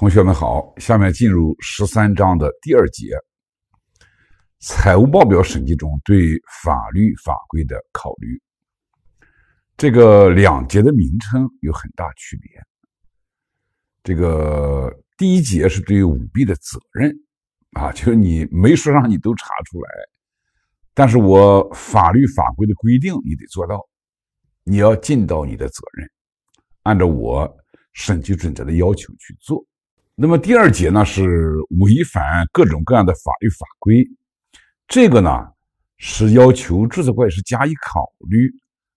同学们好，下面进入十三章的第二节，财务报表审计中对法律法规的考虑。这个两节的名称有很大区别。这个第一节是对舞弊的责任，啊，就是你没说让你都查出来，但是我法律法规的规定你得做到，你要尽到你的责任，按照我审计准则的要求去做。那么第二节呢是违反各种各样的法律法规，这个呢是要求注册会计师加以考虑，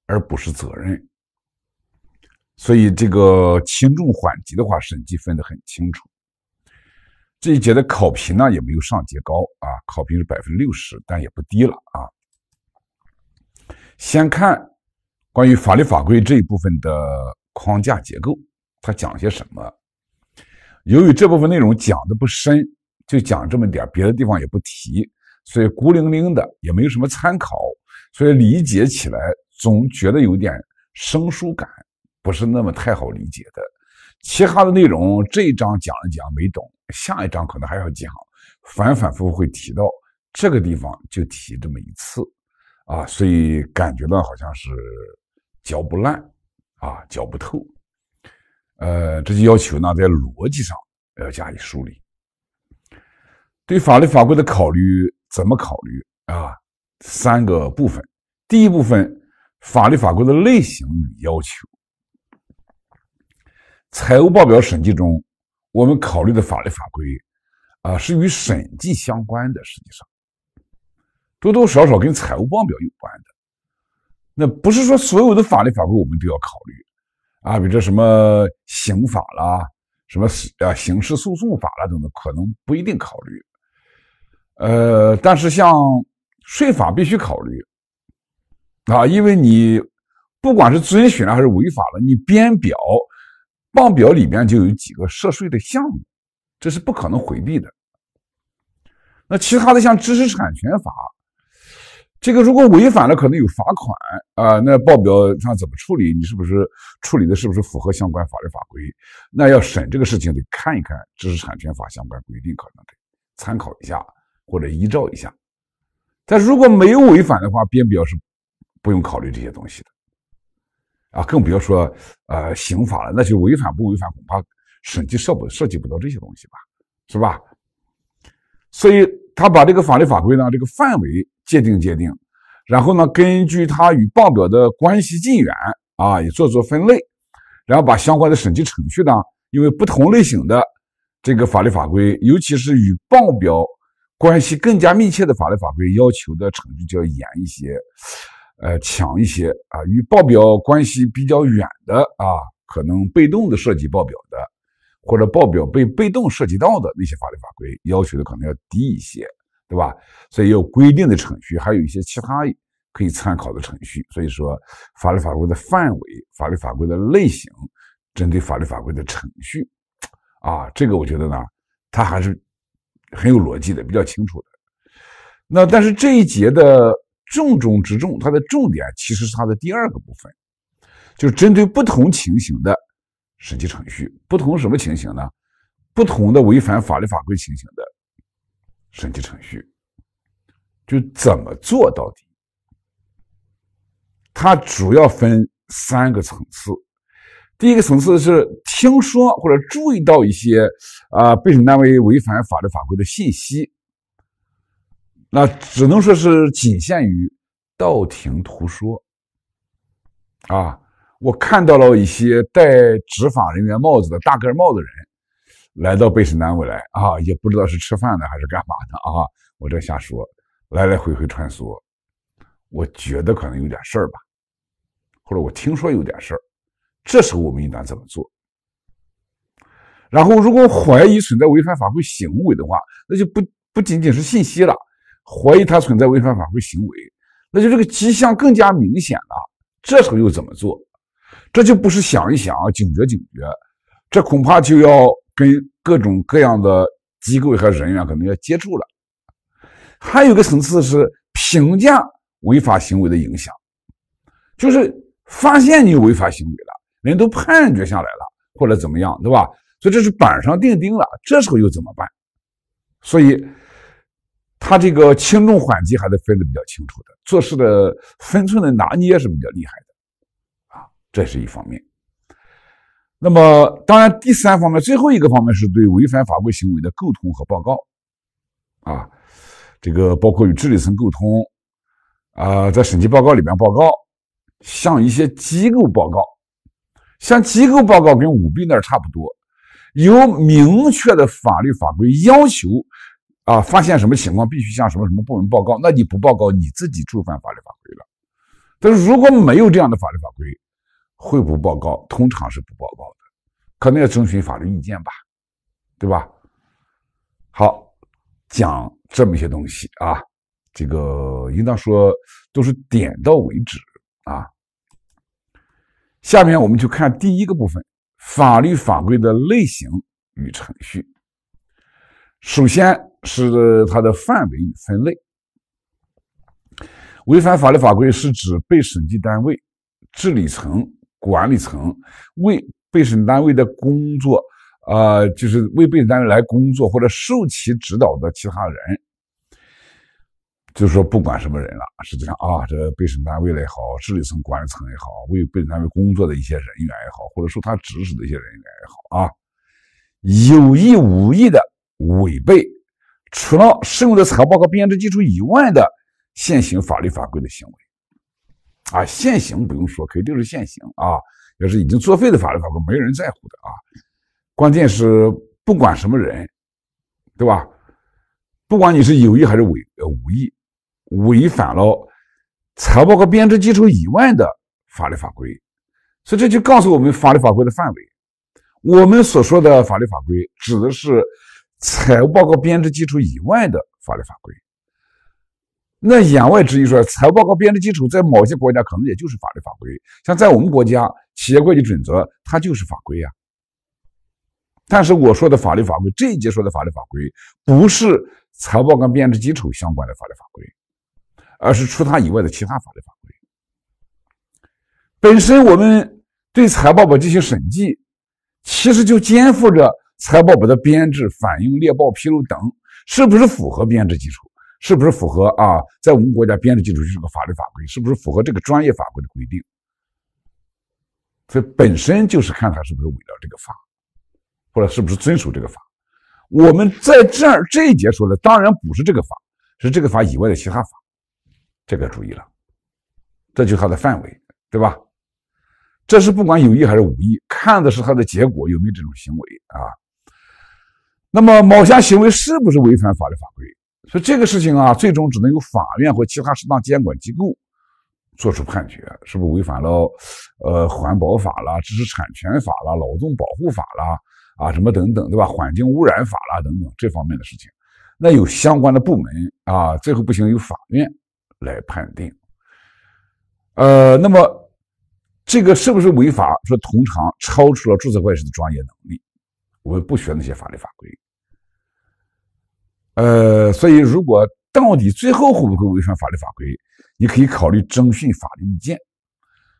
而不是责任。所以这个轻重缓急的话，审计分得很清楚。这一节的考评呢也没有上节高啊，考评是百分之六十，但也不低了啊。先看关于法律法规这一部分的框架结构，它讲些什么？由于这部分内容讲的不深，就讲这么点，别的地方也不提，所以孤零零的也没有什么参考，所以理解起来总觉得有点生疏感，不是那么太好理解的。其他的内容这一章讲了讲没懂，下一章可能还要讲，反反复复会提到这个地方就提这么一次，啊，所以感觉到好像是嚼不烂，啊，嚼不透。呃，这就要求呢，在逻辑上要加以梳理。对法律法规的考虑，怎么考虑啊？三个部分。第一部分，法律法规的类型与要求。财务报表审计中，我们考虑的法律法规啊，是与审计相关的，实际上多多少少跟财务报表有关的。那不是说所有的法律法规我们都要考虑。啊，比如这什么刑法啦，什么啊刑事诉讼法啦，等等，可能不一定考虑。呃，但是像税法必须考虑啊，因为你不管是遵循了还是违法了，你编表、报表里面就有几个涉税的项目，这是不可能回避的。那其他的像知识产权法。这个如果违反了，可能有罚款啊。那报表上怎么处理？你是不是处理的？是不是符合相关法律法规？那要审这个事情得看一看知识产权法相关规定，可能得参考一下或者依照一下。但如果没有违反的话，编表是不用考虑这些东西的啊，更不要说呃刑法了。那就违反不违反，恐怕审计涉不涉及不到这些东西吧，是吧？所以他把这个法律法规呢，这个范围。界定界定，然后呢，根据它与报表的关系近远啊，也做做分类，然后把相关的审计程序呢，因为不同类型的这个法律法规，尤其是与报表关系更加密切的法律法规，要求的程序就要严一些，呃，强一些啊。与报表关系比较远的啊，可能被动地涉及报表的，或者报表被被动涉及到的那些法律法规，要求的可能要低一些。对吧？所以有规定的程序，还有一些其他可以参考的程序。所以说，法律法规的范围、法律法规的类型，针对法律法规的程序啊，这个我觉得呢，它还是很有逻辑的，比较清楚的。那但是这一节的重中之重，它的重点其实是它的第二个部分，就是针对不同情形的审计程序。不同什么情形呢？不同的违反法律法规情形的。审计程序就怎么做到底？它主要分三个层次。第一个层次是听说或者注意到一些啊被审单位违反法律法规的信息，那只能说是仅限于道听途说啊。我看到了一些戴执法人员帽子的大个帽子人。来到被审南位来啊，也不知道是吃饭呢还是干嘛的啊！我这瞎说，来来回回穿梭，我觉得可能有点事儿吧。或者我听说有点事儿，这时候我们应当怎么做？然后，如果怀疑存在违反法规行为的话，那就不不仅仅是信息了，怀疑它存在违反法规行为，那就这个迹象更加明显了。这时候又怎么做？这就不是想一想警觉警觉，这恐怕就要。跟各种各样的机构和人员可能要接触了，还有个层次是评价违法行为的影响，就是发现你违法行为了，人都判决下来了，或者怎么样，对吧？所以这是板上钉钉了，这时候又怎么办？所以他这个轻重缓急还是分得比较清楚的，做事的分寸的拿捏是比较厉害的啊，这是一方面。那么，当然，第三方面，最后一个方面是对违反法规行为的沟通和报告，啊，这个包括与治理层沟通，啊，在审计报告里面报告，向一些机构报告，向机构报告跟舞弊那儿差不多，有明确的法律法规要求，啊，发现什么情况必须向什么什么部门报告，那你不报告，你自己触犯法律法规了。但是如果没有这样的法律法规。会不报告通常是不报告的，可能要征询法律意见吧，对吧？好，讲这么一些东西啊，这个应当说都是点到为止啊。下面我们就看第一个部分：法律法规的类型与程序。首先是它的范围与分类。违反法律法规是指被审计单位治理层。管理层为被审单位的工作，呃，就是为被审单位来工作或者受其指导的其他人，就是说不管什么人了，实际上啊，这被审单位也好，治理层、管理层也好，为被审单位工作的一些人员也好，或者受他指使的一些人员也好啊，有意无意的违背除了适用的财务报告编制基础以外的现行法律法规的行为。啊，现行不用说，肯定是现行啊。要是已经作废的法律法规，没人在乎的啊。关键是不管什么人，对吧？不管你是有意还是违呃无意，违反了财务报告编制基础以外的法律法规，所以这就告诉我们法律法规的范围。我们所说的法律法规，指的是财务报告编制基础以外的法律法规。那言外之意说，财报告编制基础在某些国家可能也就是法律法规，像在我们国家，企业会计准则它就是法规呀。但是我说的法律法规，这一节说的法律法规不是财报跟编制基础相关的法律法规，而是除它以外的其他法律法规。本身我们对财报表进行审计，其实就肩负着财报表的编制、反映、列报、披露等是不是符合编制基础。是不是符合啊？在我们国家编制基础就是个法律法规，是不是符合这个专业法规的规定？所以本身就是看他是不是违了这个法，或者是不是遵守这个法。我们在这儿这一节说的当然不是这个法，是这个法以外的其他法。这个注意了，这就是它的范围，对吧？这是不管有意还是无意，看的是它的结果有没有这种行为啊。那么某项行为是不是违反法律法规？所以这个事情啊，最终只能由法院或其他适当监管机构作出判决，是不是违反了呃环保法啦、知识产权法啦、劳动保护法啦啊什么等等，对吧？环境污染法啦等等这方面的事情，那有相关的部门啊，最后不行由法院来判定。呃，那么这个是不是违法？说通常超出了注册会计师的专业能力，我们不学那些法律法规。呃，所以如果到底最后会不会违反法律法规，你可以考虑征询法律意见。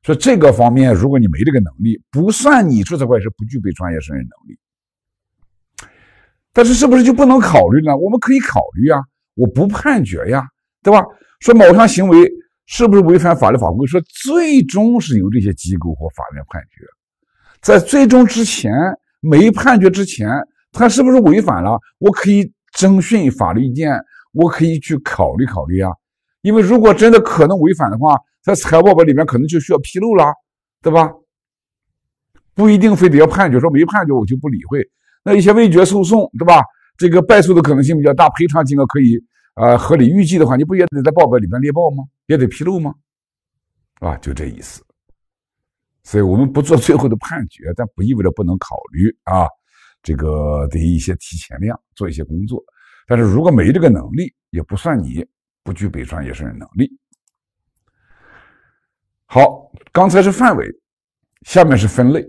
说这个方面，如果你没这个能力，不算你注册会计师不具备专业胜任能力。但是是不是就不能考虑呢？我们可以考虑啊，我不判决呀，对吧？说某项行为是不是违反法律法规？说最终是由这些机构或法院判决。在最终之前，没判决之前，他是不是违反了？我可以。征询法律意见，我可以去考虑考虑啊。因为如果真的可能违反的话，在财务报表里面可能就需要披露啦，对吧？不一定非得要判决，说没判决我就不理会。那一些未决诉讼，对吧？这个败诉的可能性比较大，赔偿金额可以啊合理预计的话，你不也得在报表里面列报吗？也得披露吗？啊，就这意思。所以我们不做最后的判决，但不意味着不能考虑啊。这个的一些提前量，做一些工作，但是如果没这个能力，也不算你不具备专业胜任能力。好，刚才是范围，下面是分类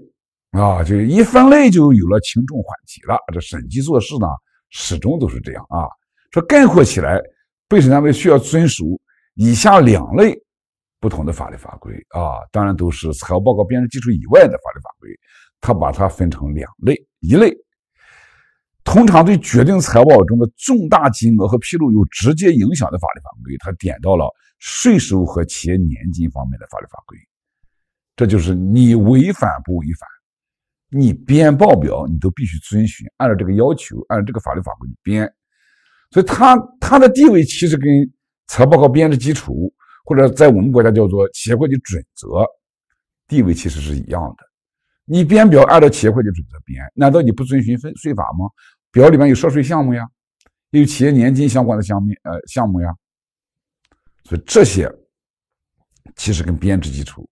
啊，就一分类就有了轻重缓急了。这审计做事呢，始终都是这样啊。说概括起来，被审单位需要遵守以下两类不同的法律法规啊，当然都是财务报告编制基础以外的法律法规。他把它分成两类，一类。通常对决定财报中的重大金额和披露有直接影响的法律法规，它点到了税收和企业年金方面的法律法规。这就是你违反不违反，你编报表你都必须遵循，按照这个要求，按照这个法律法规编。所以，它它的地位其实跟财报告编制基础，或者在我们国家叫做企业会计准则，地位其实是一样的。你编表按照企业会计准则编，难道你不遵循分税法吗？表里面有涉税项目呀，有企业年金相关的项目呃项目呀，所以这些其实跟编制基础、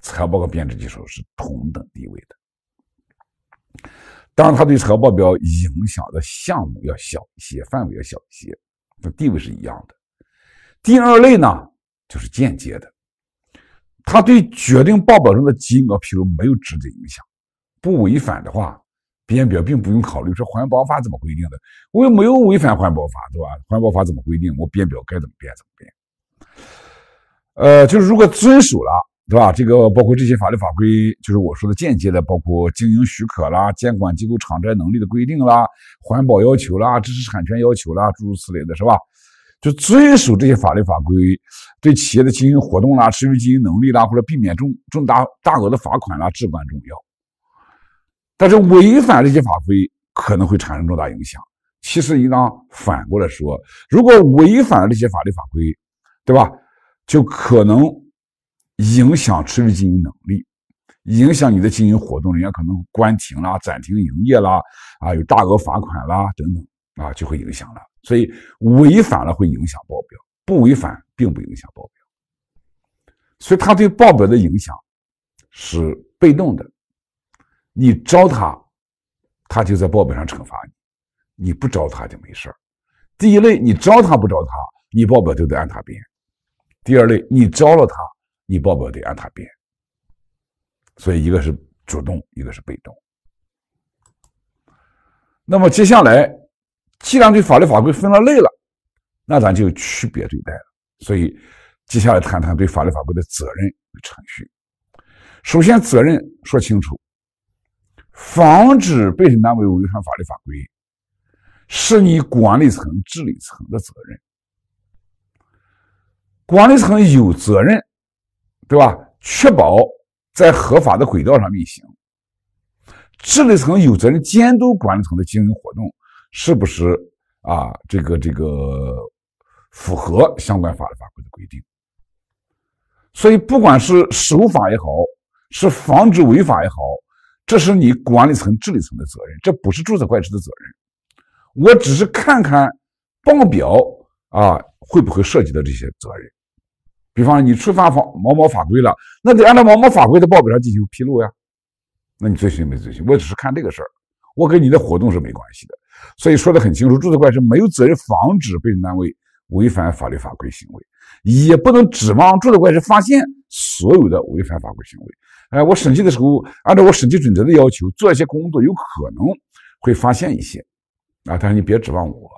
财务报告编制基础是同等地位的。当然，它对财务报表影响的项目要小一些，范围要小一些，那地位是一样的。第二类呢，就是间接的，它对决定报表中的金额披露没有直接影响，不违反的话。编表并不用考虑说环保法怎么规定的，我又没有违反环保法，对吧？环保法怎么规定，我编表该怎么编怎么编。呃，就是如果遵守了，对吧？这个包括这些法律法规，就是我说的间接的，包括经营许可啦、监管机构偿债能力的规定啦、环保要求啦、知识产权要求啦，诸如此类的，是吧？就遵守这些法律法规，对企业的经营活动啦、持续经营能力啦，或者避免重重大大额的罚款啦，至关重要。但是违反这些法规可能会产生重大影响。其实应当反过来说，如果违反了这些法律法规，对吧，就可能影响持续经营能力，影响你的经营活动，人家可能关停啦、暂停营业啦，啊，有大额罚款啦等等，啊，就会影响了。所以违反了会影响报表，不违反并不影响报表。所以它对报表的影响是被动的。你招他，他就在报表上惩罚你；你不招他，就没事第一类，你招他不招他，你报表就得按他编；第二类，你招了他，你报表得按他编。所以，一个是主动，一个是被动。那么，接下来，既然对法律法规分了类了，那咱就区别对待了。所以，接下来谈谈对法律法规的责任与程序。首先，责任说清楚。防止被审单位违反法律法规，是你管理层、治理层的责任。管理层有责任，对吧？确保在合法的轨道上运行。治理层有责任监督管理层的经营活动，是不是啊？这个这个符合相关法律法规的规定。所以，不管是守法也好，是防止违法也好。这是你管理层、治理层的责任，这不是注册会计师的责任。我只是看看报表啊，会不会涉及到这些责任？比方你触犯法某某法规了，那得按照某某法规的报表上进行披露呀。那你遵循没遵循？我只是看这个事儿，我跟你的活动是没关系的。所以说得很清楚，注册会计师没有责任防止被单位违反法律法规行为，也不能指望注册会计师发现所有的违反法规行为。哎，我审计的时候，按照我审计准则的要求做一些工作，有可能会发现一些啊。但是你别指望我，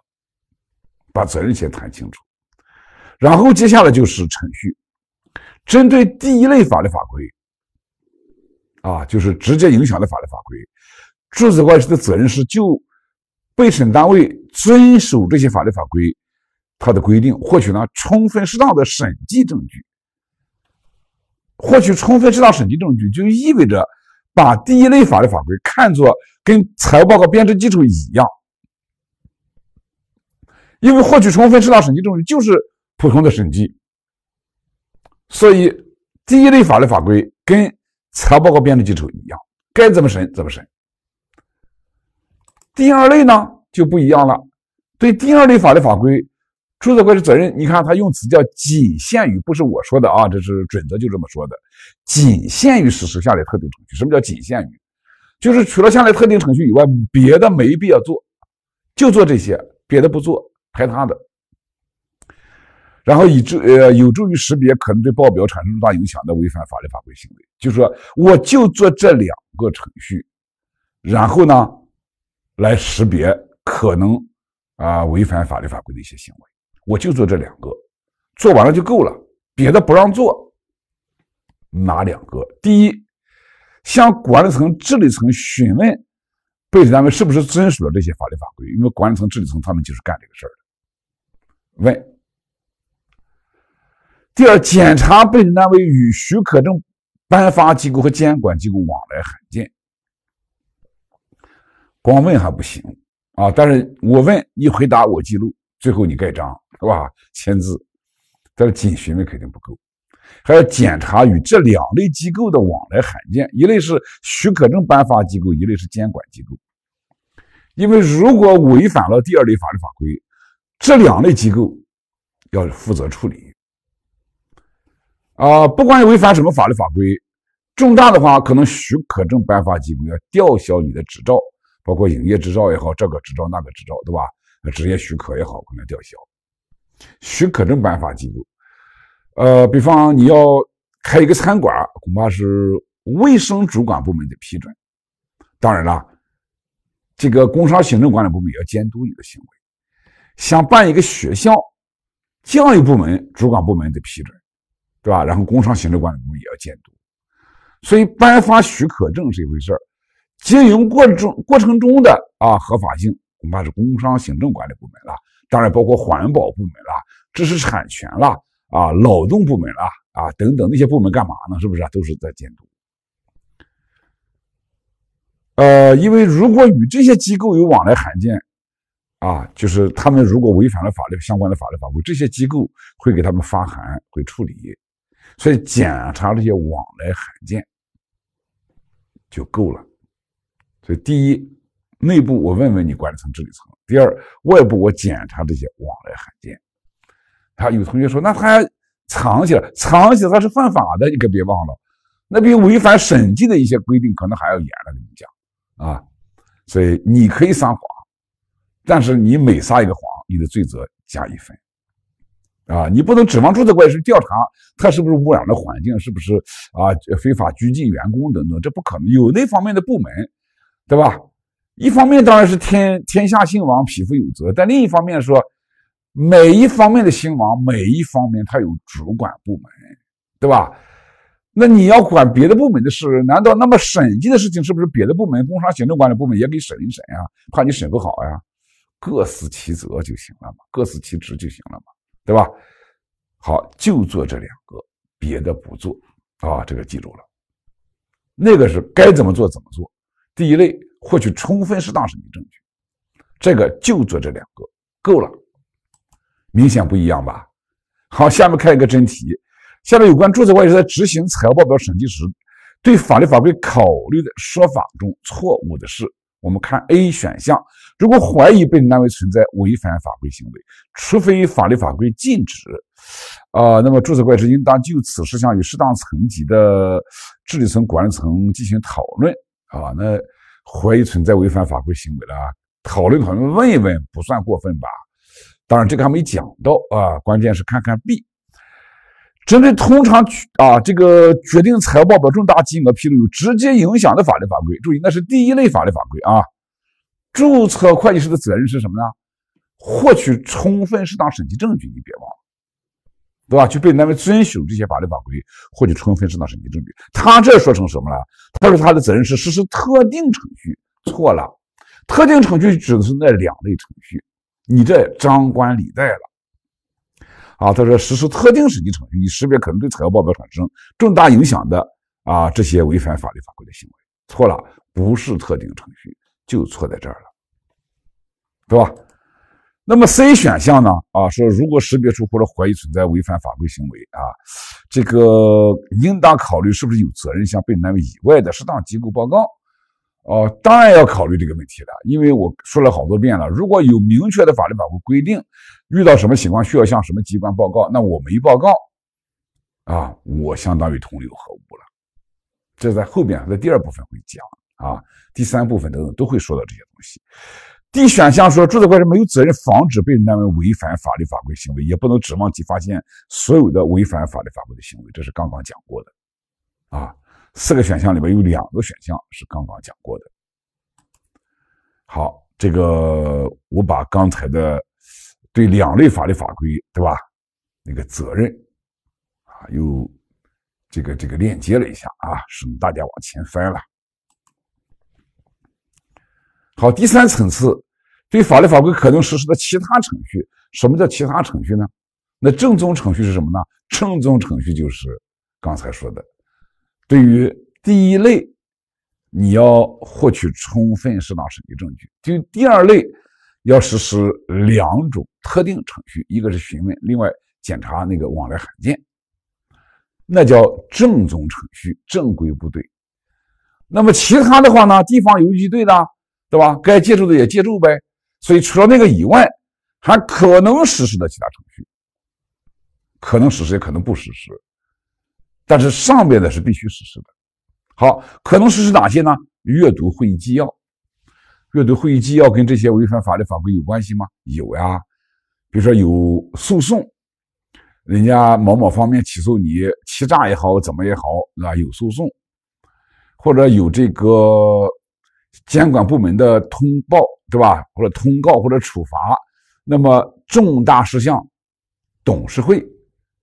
把责任先谈清楚，然后接下来就是程序。针对第一类法律法规啊，就是直接影响的法律法规，注册会计师的责任是就被审单位遵守这些法律法规，它的规定获取呢充分适当的审计证据。获取充分适当审计证据就意味着把第一类法律法规看作跟财务报告编制基础一样，因为获取充分适当审计证据就是普通的审计，所以第一类法律法规跟财务报告编制基础一样，该怎么审怎么审。第二类呢就不一样了，对第二类法律法规。注册会计责任，你看他用词叫“仅限于”，不是我说的啊，这是准则就这么说的，“仅限于实施下列特定程序”。什么叫“仅限于”？就是除了下列特定程序以外，别的没必要做，就做这些，别的不做，排他的。然后以助呃有助于识别可能对报表产生重大影响的违反法律法规行为，就是说，我就做这两个程序，然后呢，来识别可能啊违反法律法规的一些行为。我就做这两个，做完了就够了，别的不让做。哪两个？第一，向管理层、治理层询问被子单位是不是遵守了这些法律法规，因为管理层、治理层他们就是干这个事儿的。问。第二，检查被子单位与许可证颁发机构和监管机构往来函件。光问还不行啊，但是我问你回答我记录，最后你盖章。是吧？签字，但是仅询问肯定不够，还要检查与这两类机构的往来函件。一类是许可证颁发机构，一类是监管机构。因为如果违反了第二类法律法规，这两类机构要负责处理。啊，不管违反什么法律法规，重大的话，可能许可证颁发机构要吊销你的执照，包括营业执照也好，这个执照、那个执照，对吧？职业许可也好，可能吊销。许可证颁发机构，呃，比方你要开一个餐馆，恐怕是卫生主管部门的批准。当然了，这个工商行政管理部门也要监督你的行为。想办一个学校，教育部门主管部门的批准，对吧？然后工商行政管理部门也要监督。所以，颁发许可证是一回事儿，经营过程过程中的啊合法性，恐怕是工商行政管理部门了。当然，包括环保部门啦、知识产权啦、啊劳动部门啦、啊等等那些部门干嘛呢？是不是啊？都是在监督。呃，因为如果与这些机构有往来函件，啊，就是他们如果违反了法律相关的法律法规，这些机构会给他们发函，会处理。所以检查这些往来函件就够了。所以第一，内部我问问你管理层、治理层。第二，外部我检查这些往来函件。他有同学说：“那他藏起来，藏起来他是犯法的，你可别忘了，那比违反审计的一些规定可能还要严了。”跟你讲啊，所以你可以撒谎，但是你每撒一个谎，你的罪责加一分。啊，你不能指望注册会计师调查他是不是污染了环境，是不是啊非法拘禁员工等等，这不可能，有那方面的部门，对吧？一方面当然是天天下兴亡，匹夫有责，但另一方面说，每一方面的兴亡，每一方面它有主管部门，对吧？那你要管别的部门的事，难道那么审计的事情是不是别的部门工商行政管理部门也给审一审呀？怕你审不好呀？各司其责就行了嘛，各司其职就行了嘛，对吧？好，就做这两个，别的不做啊，这个记住了。那个是该怎么做怎么做，第一类。获取充分适当审计证据，这个就做这两个够了，明显不一样吧？好，下面看一个真题。下面有关注册会计师在执行财务报表审计时对法律法规考虑的说法中错误的是？我们看 A 选项，如果怀疑被单位存在违反法规行为，除非法律法规禁止，啊，那么注册会计师应当就此事项与适当层级的治理层管理层进行讨论，啊，那。怀疑存在违反法规行为了啊，讨论讨论，问一问不算过分吧？当然这个还没讲到啊，关键是看看 B，针对通常啊这个决定财务报表重大金额披露有直接影响的法律法规，注意那是第一类法律法规啊。注册会计师的责任是什么呢？获取充分适当审计证据，你别忘了。对吧？去被单位遵守这些法律法规，或者充分适当审计证据。他这说成什么了？他说他的责任是实施特定程序，错了。特定程序指的是那两类程序，你这张冠李戴了。啊，他说实施特定审计程序，以识别可能对财务报表产生重大影响的啊这些违反法律法规的行为，错了，不是特定程序，就错在这儿了，对吧？那么 C 选项呢？啊，说如果识别出或者怀疑存在违反法规行为啊，这个应当考虑是不是有责任向被单位以外的适当机构报告。哦，当然要考虑这个问题了，因为我说了好多遍了，如果有明确的法律法规规定，遇到什么情况需要向什么机关报告，那我没报告，啊，我相当于同流合污了。这在后边在第二部分会讲啊，第三部分等等都会说到这些东西。D 选项说，注册会计没有责任防止被认定违反法律法规行为，也不能指望其发现所有的违反法律法规的行为，这是刚刚讲过的啊。四个选项里边有两个选项是刚刚讲过的。好，这个我把刚才的对两类法律法规，对吧？那个责任啊，又这个这个链接了一下啊，省大家往前翻了。好，第三层次对法律法规可能实施的其他程序，什么叫其他程序呢？那正宗程序是什么呢？正宗程序就是刚才说的，对于第一类，你要获取充分适当审计证据；对于第二类，要实施两种特定程序，一个是询问，另外检查那个往来函件，那叫正宗程序，正规部队。那么其他的话呢？地方游击队呢？对吧？该借助的也借助呗。所以除了那个以外，还可能实施的其他程序，可能实施也可能不实施。但是上边的是必须实施的。好，可能实施哪些呢？阅读会议纪要，阅读会议纪要跟这些违反法律法规有关系吗？有呀。比如说有诉讼，人家某某方面起诉你欺诈也好，怎么也好，啊，有诉讼，或者有这个。监管部门的通报，对吧？或者通告，或者处罚。那么重大事项，董事会、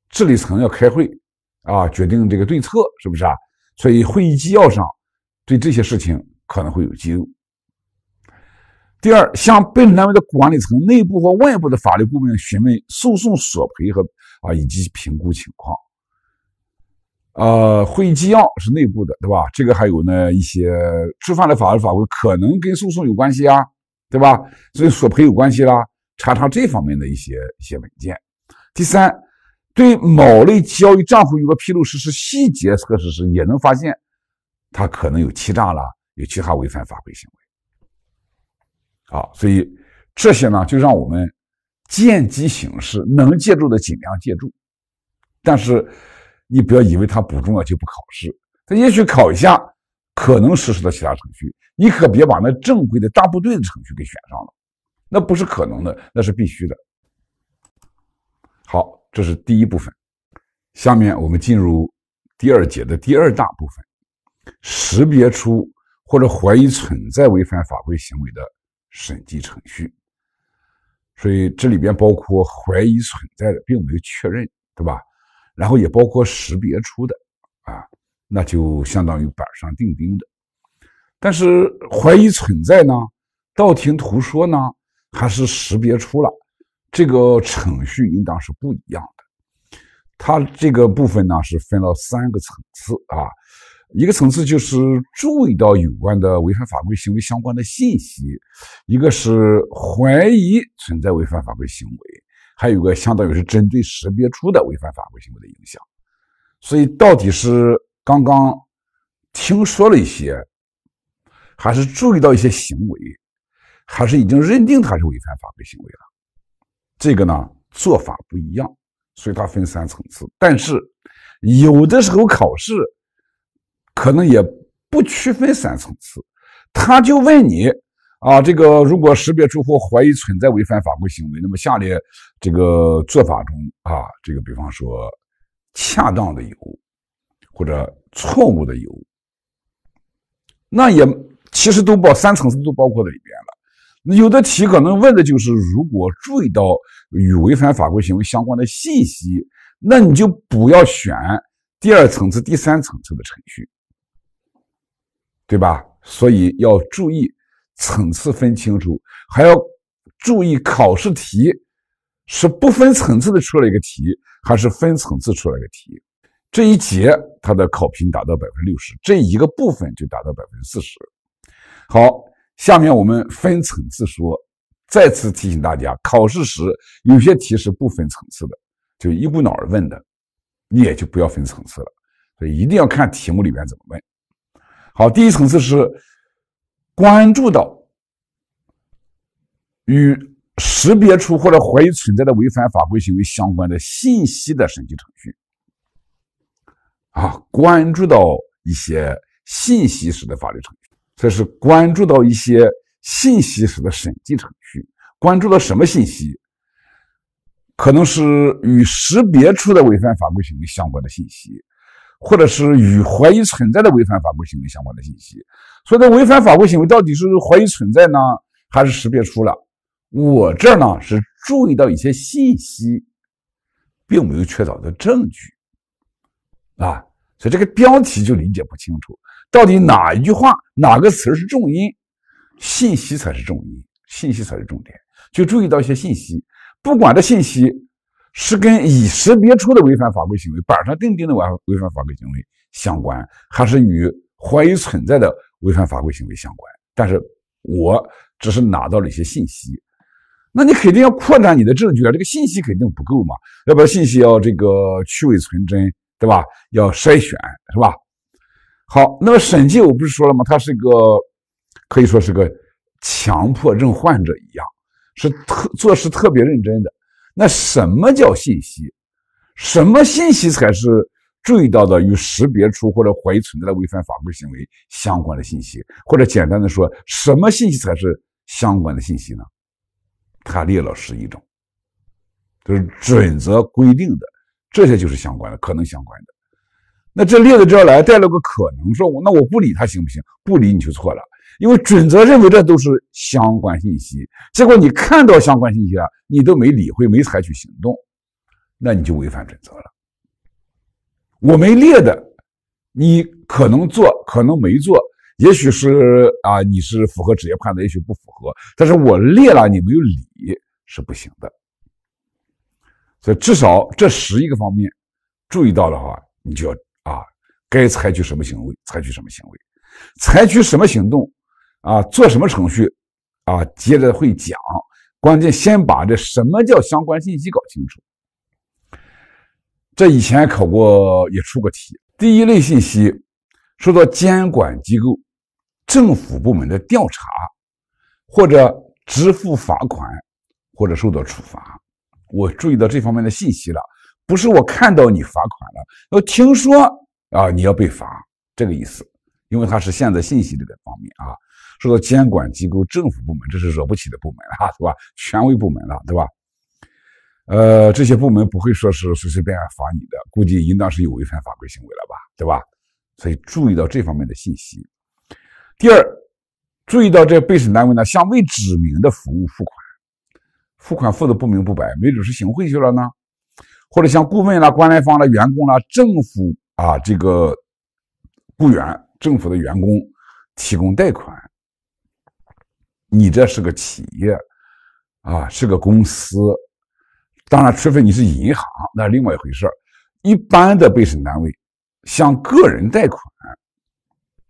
治理层要开会啊，决定这个对策，是不是啊？所以会议纪要上对这些事情可能会有记录。第二，向审单位的管理层内部或外部的法律部门询问诉讼索赔和啊以及评估情况。呃，会议纪要是内部的，对吧？这个还有呢，一些触犯的法律法规可能跟诉讼有关系啊，对吧？所以索赔有关系啦，查查这方面的一些一些文件。第三，对某类交易账户有个披露实施细节测试时，也能发现，它可能有欺诈啦，有其他违反法规行为。好，所以这些呢，就让我们见机行事，能借助的尽量借助，但是。你不要以为它不重要就不考试，它也许考一下可能实施的其他程序，你可别把那正规的大部队的程序给选上了，那不是可能的，那是必须的。好，这是第一部分，下面我们进入第二节的第二大部分，识别出或者怀疑存在违反法规行为的审计程序，所以这里边包括怀疑存在的，并没有确认，对吧？然后也包括识别出的，啊，那就相当于板上钉钉的。但是怀疑存在呢，道听途说呢，还是识别出了，这个程序应当是不一样的。它这个部分呢是分了三个层次啊，一个层次就是注意到有关的违反法规行为相关的信息，一个是怀疑存在违反法规行为。还有个相当于是针对识别出的违反法规行为的影响，所以到底是刚刚听说了一些，还是注意到一些行为，还是已经认定它是违反法规行为了？这个呢做法不一样，所以它分三层次，但是有的时候考试可能也不区分三层次，他就问你。啊，这个如果识别出或怀疑存在违反法规行为，那么下列这个做法中啊，这个比方说，恰当的有，或者错误的有，那也其实都包三层次都包括在里边了。有的题可能问的就是，如果注意到与违反法规行为相关的信息，那你就不要选第二层次、第三层次的程序，对吧？所以要注意。层次分清楚，还要注意考试题是不分层次的出了一个题，还是分层次出了一个题。这一节它的考评达到百分之六十，这一个部分就达到百分之四十。好，下面我们分层次说。再次提醒大家，考试时有些题是不分层次的，就一股脑儿问的，你也就不要分层次了。所以一定要看题目里面怎么问。好，第一层次是。关注到与识别出或者怀疑存在的违反法规行为相关的信息的审计程序，啊，关注到一些信息式的法律程序，这是关注到一些信息式的审计程序。关注到什么信息？可能是与识别出的违反法规行为相关的信息。或者是与怀疑存在的违反法规行为相关的信息，所以这违反法规行为到底是怀疑存在呢，还是识别出了？我这儿呢是注意到一些信息，并没有确凿的证据啊，所以这个标题就理解不清楚，到底哪一句话、哪个词儿是重音？信息才是重音，信息才是重点，就注意到一些信息，不管这信息。是跟已识别出的违反法规行为板上钉钉的违违反法规行为相关，还是与怀疑存在的违反法规行为相关？但是我只是拿到了一些信息，那你肯定要扩展你的证据啊，这个信息肯定不够嘛，要不然信息要这个去伪存真，对吧？要筛选，是吧？好，那么审计，我不是说了吗？它是一个可以说是个强迫症患者一样，是特做事特别认真的。那什么叫信息？什么信息才是注意到的与识别出或者怀疑存在的违反法规行为相关的信息？或者简单的说，什么信息才是相关的信息呢？他列了十一种，就是准则规定的这些就是相关的，可能相关的。那这列到这儿来带了个可能，说我那我不理他行不行？不理你就错了。因为准则认为这都是相关信息，结果你看到相关信息啊，你都没理会，没采取行动，那你就违反准则了。我没列的，你可能做，可能没做，也许是啊，你是符合职业判断，也许不符合，但是我列了，你没有理是不行的。所以至少这十一个方面注意到的话，你就要啊，该采取什么行为，采取什么行为，采取什么行动。啊，做什么程序？啊，接着会讲。关键先把这什么叫相关信息搞清楚。这以前考过，也出过题。第一类信息，受到监管机构、政府部门的调查，或者支付罚款，或者受到处罚。我注意到这方面的信息了，不是我看到你罚款了，要听说啊，你要被罚，这个意思。因为它是现在信息这个方面啊。说到监管机构、政府部门，这是惹不起的部门了，对吧？权威部门了，对吧？呃，这些部门不会说是随随便便罚你的，估计应当是有违反法规行为了吧，对吧？所以注意到这方面的信息。第二，注意到这被审单位呢，向未指明的服务付款，付款付的不明不白，没准是行贿去了呢，或者向顾问啦、关联方啦、员工啦、政府啊这个雇员、政府的员工提供贷款。你这是个企业，啊，是个公司，当然，除非你是银行，那是另外一回事一般的被审单位向个人贷款，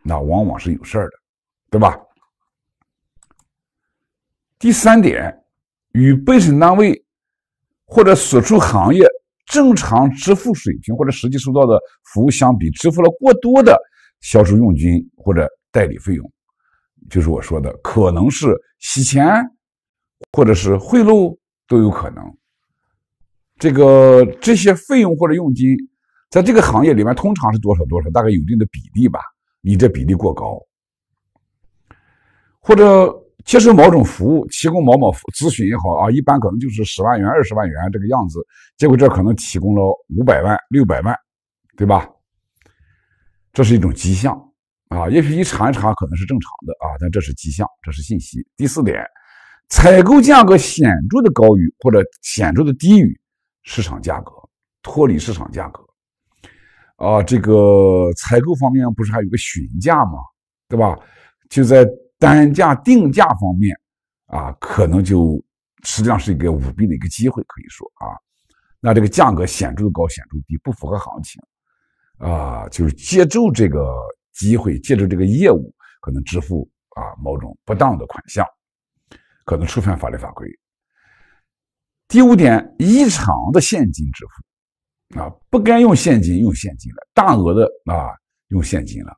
那往往是有事儿的，对吧？第三点，与被审单位或者所处行业正常支付水平或者实际收到的服务相比，支付了过多的销售佣金或者代理费用。就是我说的，可能是洗钱，或者是贿赂都有可能。这个这些费用或者佣金，在这个行业里面通常是多少多少，大概有一定的比例吧。你这比例过高，或者接受某种服务，提供某某咨询也好啊，一般可能就是十万元、二十万元这个样子。结果这可能提供了五百万、六百万，对吧？这是一种迹象。啊，也许一查一查可能是正常的啊，但这是迹象，这是信息。第四点，采购价格显著的高于或者显著的低于市场价格，脱离市场价格。啊，这个采购方面不是还有个询价吗？对吧？就在单价定价方面啊，可能就实际上是一个舞弊的一个机会，可以说啊，那这个价格显著高、显著低，不符合行情啊，就是借助这个。机会借助这个业务，可能支付啊某种不当的款项，可能触犯法律法规。第五点，异常的现金支付，啊不该用现金用现金了，大额的啊用现金了，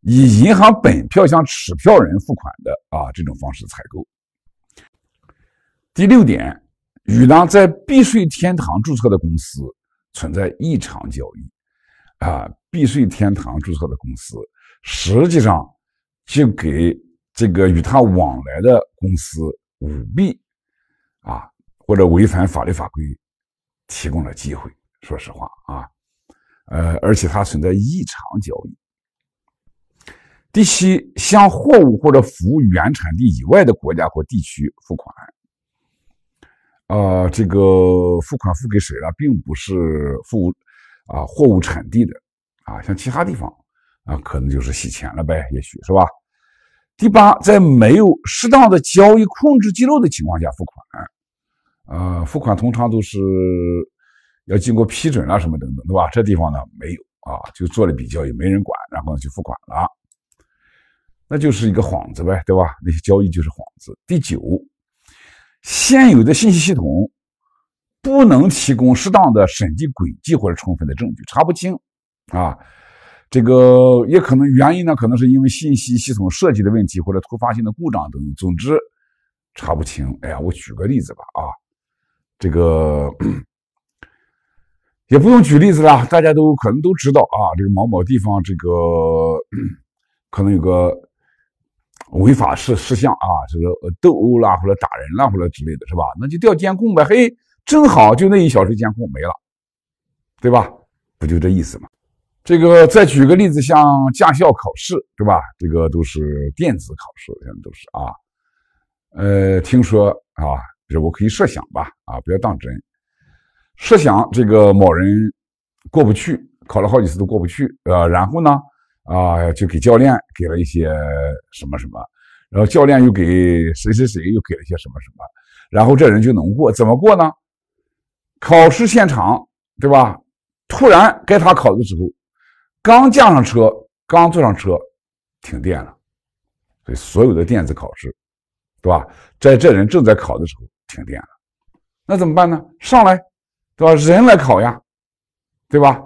以银行本票向持票人付款的啊这种方式采购。第六点，与呢在避税天堂注册的公司存在异常交易。啊，避税天堂注册的公司，实际上就给这个与他往来的公司舞弊啊，或者违反法律法规提供了机会。说实话啊，呃，而且它存在异常交易。第七，向货物或者服务原产地以外的国家或地区付款啊，这个付款付给谁了，并不是付。啊，货物产地的，啊，像其他地方，啊，可能就是洗钱了呗，也许是吧。第八，在没有适当的交易控制记录的情况下付款，啊，付款通常都是要经过批准啊什么等等，对吧？这地方呢没有啊，就做了笔交易没人管，然后呢就付款了，那就是一个幌子呗，对吧？那些交易就是幌子。第九，现有的信息系统。不能提供适当的审计轨迹或者充分的证据，查不清，啊，这个也可能原因呢，可能是因为信息系统设计的问题或者突发性的故障等。总之，查不清。哎呀，我举个例子吧，啊，这个 也不用举例子了，大家都可能都知道啊，这个某某地方这个 可能有个违法事事项啊，这个斗殴啦或者打人啦或者之类的是吧？那就调监控呗，嘿。正好就那一小时监控没了，对吧？不就这意思吗？这个再举个例子，像驾校考试，对吧？这个都是电子考试，现在都是啊。呃，听说啊，这我可以设想吧？啊，不要当真。设想这个某人过不去，考了好几次都过不去，呃，然后呢，啊，就给教练给了一些什么什么，然后教练又给谁谁谁又给了些什么什么，然后这人就能过，怎么过呢？考试现场，对吧？突然该他考的时候，刚驾上车，刚坐上车，停电了。所以所有的电子考试，对吧？在这人正在考的时候停电了，那怎么办呢？上来，对吧？人来考呀，对吧？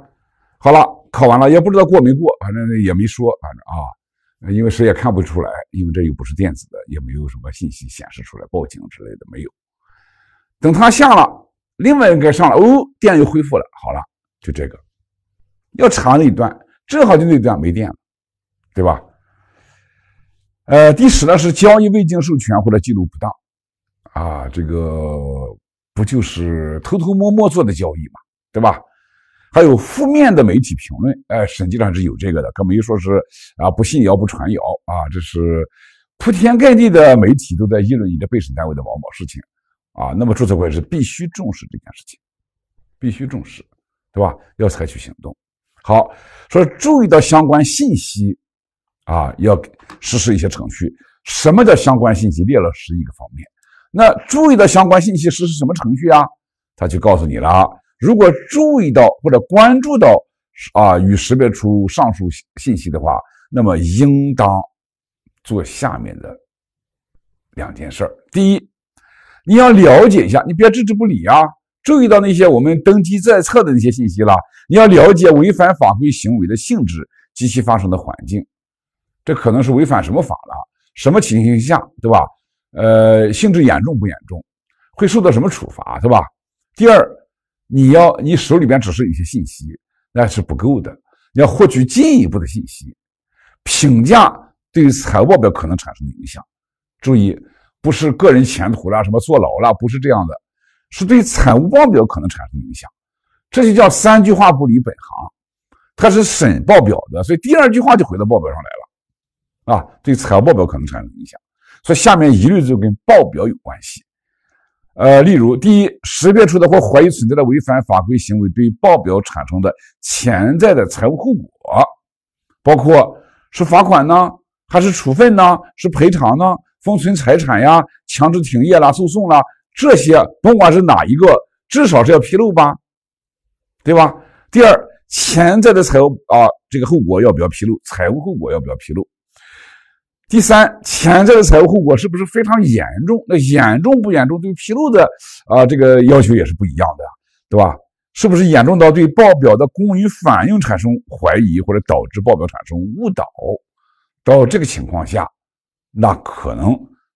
好了，考完了也不知道过没过，反正也没说，反正啊，因为谁也看不出来，因为这又不是电子的，也没有什么信息显示出来报警之类的，没有。等他下了。另外一个上了，哦，电又恢复了，好了，就这个，要长的一段，正好就那段没电了，对吧？呃，第十呢是交易未经授权或者记录不当，啊，这个不就是偷偷摸摸做的交易嘛，对吧？还有负面的媒体评论，哎，审计上是有这个的，可没说是啊，不信谣不传谣啊，这是铺天盖地的媒体都在议论你的被审单位的某某事情。啊，那么注册会计师必须重视这件事情，必须重视，对吧？要采取行动。好，说注意到相关信息，啊，要实施一些程序。什么叫相关信息？列了十一个方面。那注意到相关信息实施什么程序啊？他就告诉你了啊。如果注意到或者关注到啊，与识别出上述信息的话，那么应当做下面的两件事儿。第一。你要了解一下，你别置之不理啊！注意到那些我们登记在册的那些信息了。你要了解违反法规行为的性质及其发生的环境，这可能是违反什么法了，什么情形下，对吧？呃，性质严重不严重，会受到什么处罚，对吧？第二，你要你手里边只是一些信息，那是不够的，你要获取进一步的信息，评价对财务报表可能产生的影响。注意。不是个人前途啦，什么坐牢啦，不是这样的，是对财务报表可能产生影响，这就叫三句话不离本行，它是审报表的，所以第二句话就回到报表上来了，啊，对财务报表可能产生影响，所以下面一律就跟报表有关系，呃，例如第一，识别出的或怀疑存在的违反法规行为对报表产生的潜在的财务后果，包括是罚款呢，还是处分呢，是赔偿呢？封存财产呀，强制停业啦，诉讼啦，这些甭管是哪一个，至少是要披露吧，对吧？第二，潜在的财务啊，这个后果要不要披露？财务后果要不要披露？第三，潜在的财务后果是不是非常严重？那严重不严重，对披露的啊这个要求也是不一样的呀，对吧？是不是严重到对报表的公允反应产生怀疑，或者导致报表产生误导？到这个情况下。那可能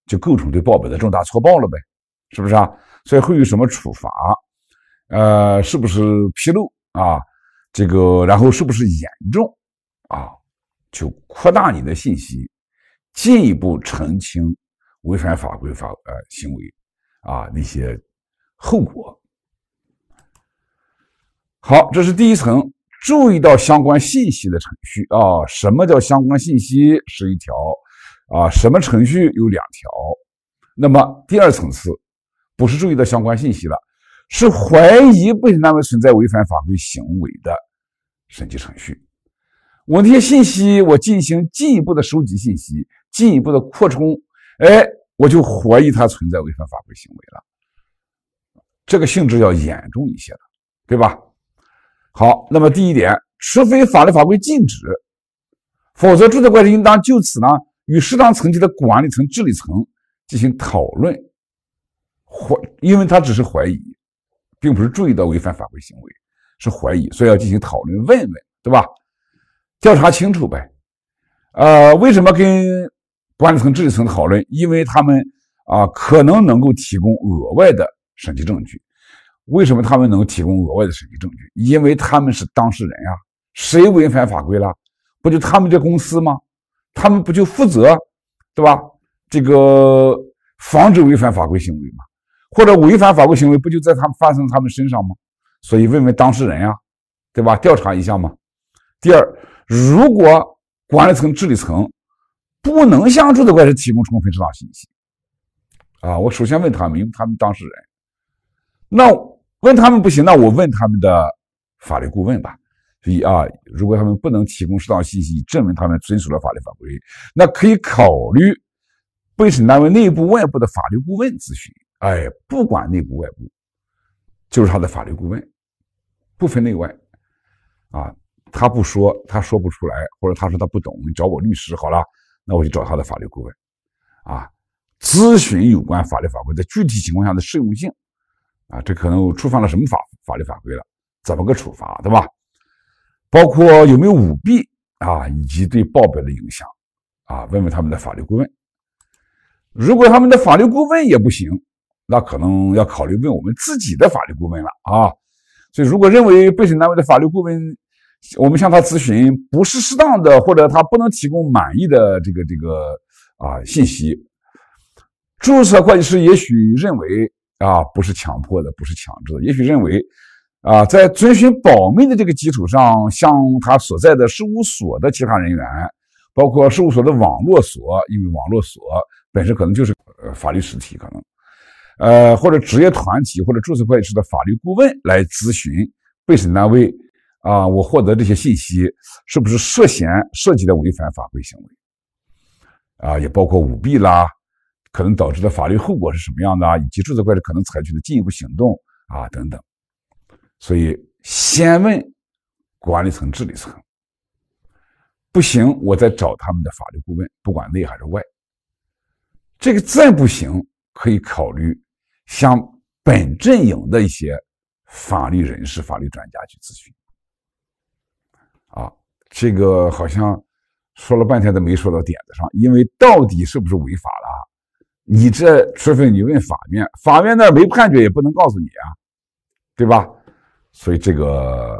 就构成对报表的重大错报了呗，是不是啊？所以会有什么处罚？呃，是不是披露啊？这个，然后是不是严重啊？就扩大你的信息，进一步澄清违反法规法呃行为啊那些后果。好，这是第一层，注意到相关信息的程序啊。什么叫相关信息？是一条。啊，什么程序有两条？那么第二层次不是注意到相关信息了，是怀疑被审单位存在违反法规行为的审计程序。我那些信息，我进行进一步的收集信息，进一步的扩充，哎，我就怀疑它存在违反法规行为了，这个性质要严重一些的，对吧？好，那么第一点，除非法律法规禁止，否则注册会计师应当就此呢。与适当层级的管理层、治理层进行讨论，怀，因为他只是怀疑，并不是注意到违反法规行为是怀疑，所以要进行讨论、问问，对吧？调查清楚呗。呃，为什么跟管理层、治理层讨论？因为他们啊，可能能够提供额外的审计证据。为什么他们能提供额外的审计证据？因为他们是当事人啊。谁违反法规了？不就他们这公司吗？他们不就负责，对吧？这个防止违反法规行为嘛，或者违反法规行为不就在他们发生他们身上吗？所以问问当事人呀，对吧？调查一下嘛。第二，如果管理层、治理层不能向注册会计师提供充分市场信息，啊，我首先问他们，因为他们当事人。那问他们不行，那我问他们的法律顾问吧。所以啊，如果他们不能提供适当信息证明他们遵守了法律法规，那可以考虑被审单位内部、外部的法律顾问咨询。哎，不管内部外部，就是他的法律顾问，不分内外。啊，他不说，他说不出来，或者他说他不懂，你找我律师好了，那我就找他的法律顾问。啊，咨询有关法律法规在具体情况下的适用性。啊，这可能触犯了什么法法律法规了？怎么个处罚？对吧？包括有没有舞弊啊，以及对报表的影响啊，问问他们的法律顾问。如果他们的法律顾问也不行，那可能要考虑问我们自己的法律顾问了啊。所以，如果认为被审单位的法律顾问我们向他咨询不是适当的，或者他不能提供满意的这个这个啊信息，注册会计师也许认为啊不是强迫的，不是强制的，也许认为。啊，在遵循保密的这个基础上，向他所在的事务所的其他人员，包括事务所的网络所，因为网络所本身可能就是呃法律实体，可能，呃或者职业团体或者注册会计师的法律顾问来咨询被审单位啊，我获得这些信息是不是涉嫌涉及的违反法规行为？啊，也包括舞弊啦，可能导致的法律后果是什么样的啊，以及注册会计师可能采取的进一步行动啊等等。所以先问管理层、治理层，不行，我再找他们的法律顾问，不管内还是外。这个再不行，可以考虑向本阵营的一些法律人士、法律专家去咨询。啊，这个好像说了半天都没说到点子上，因为到底是不是违法了？你这除非你问法院，法院那没判决也不能告诉你啊，对吧？所以这个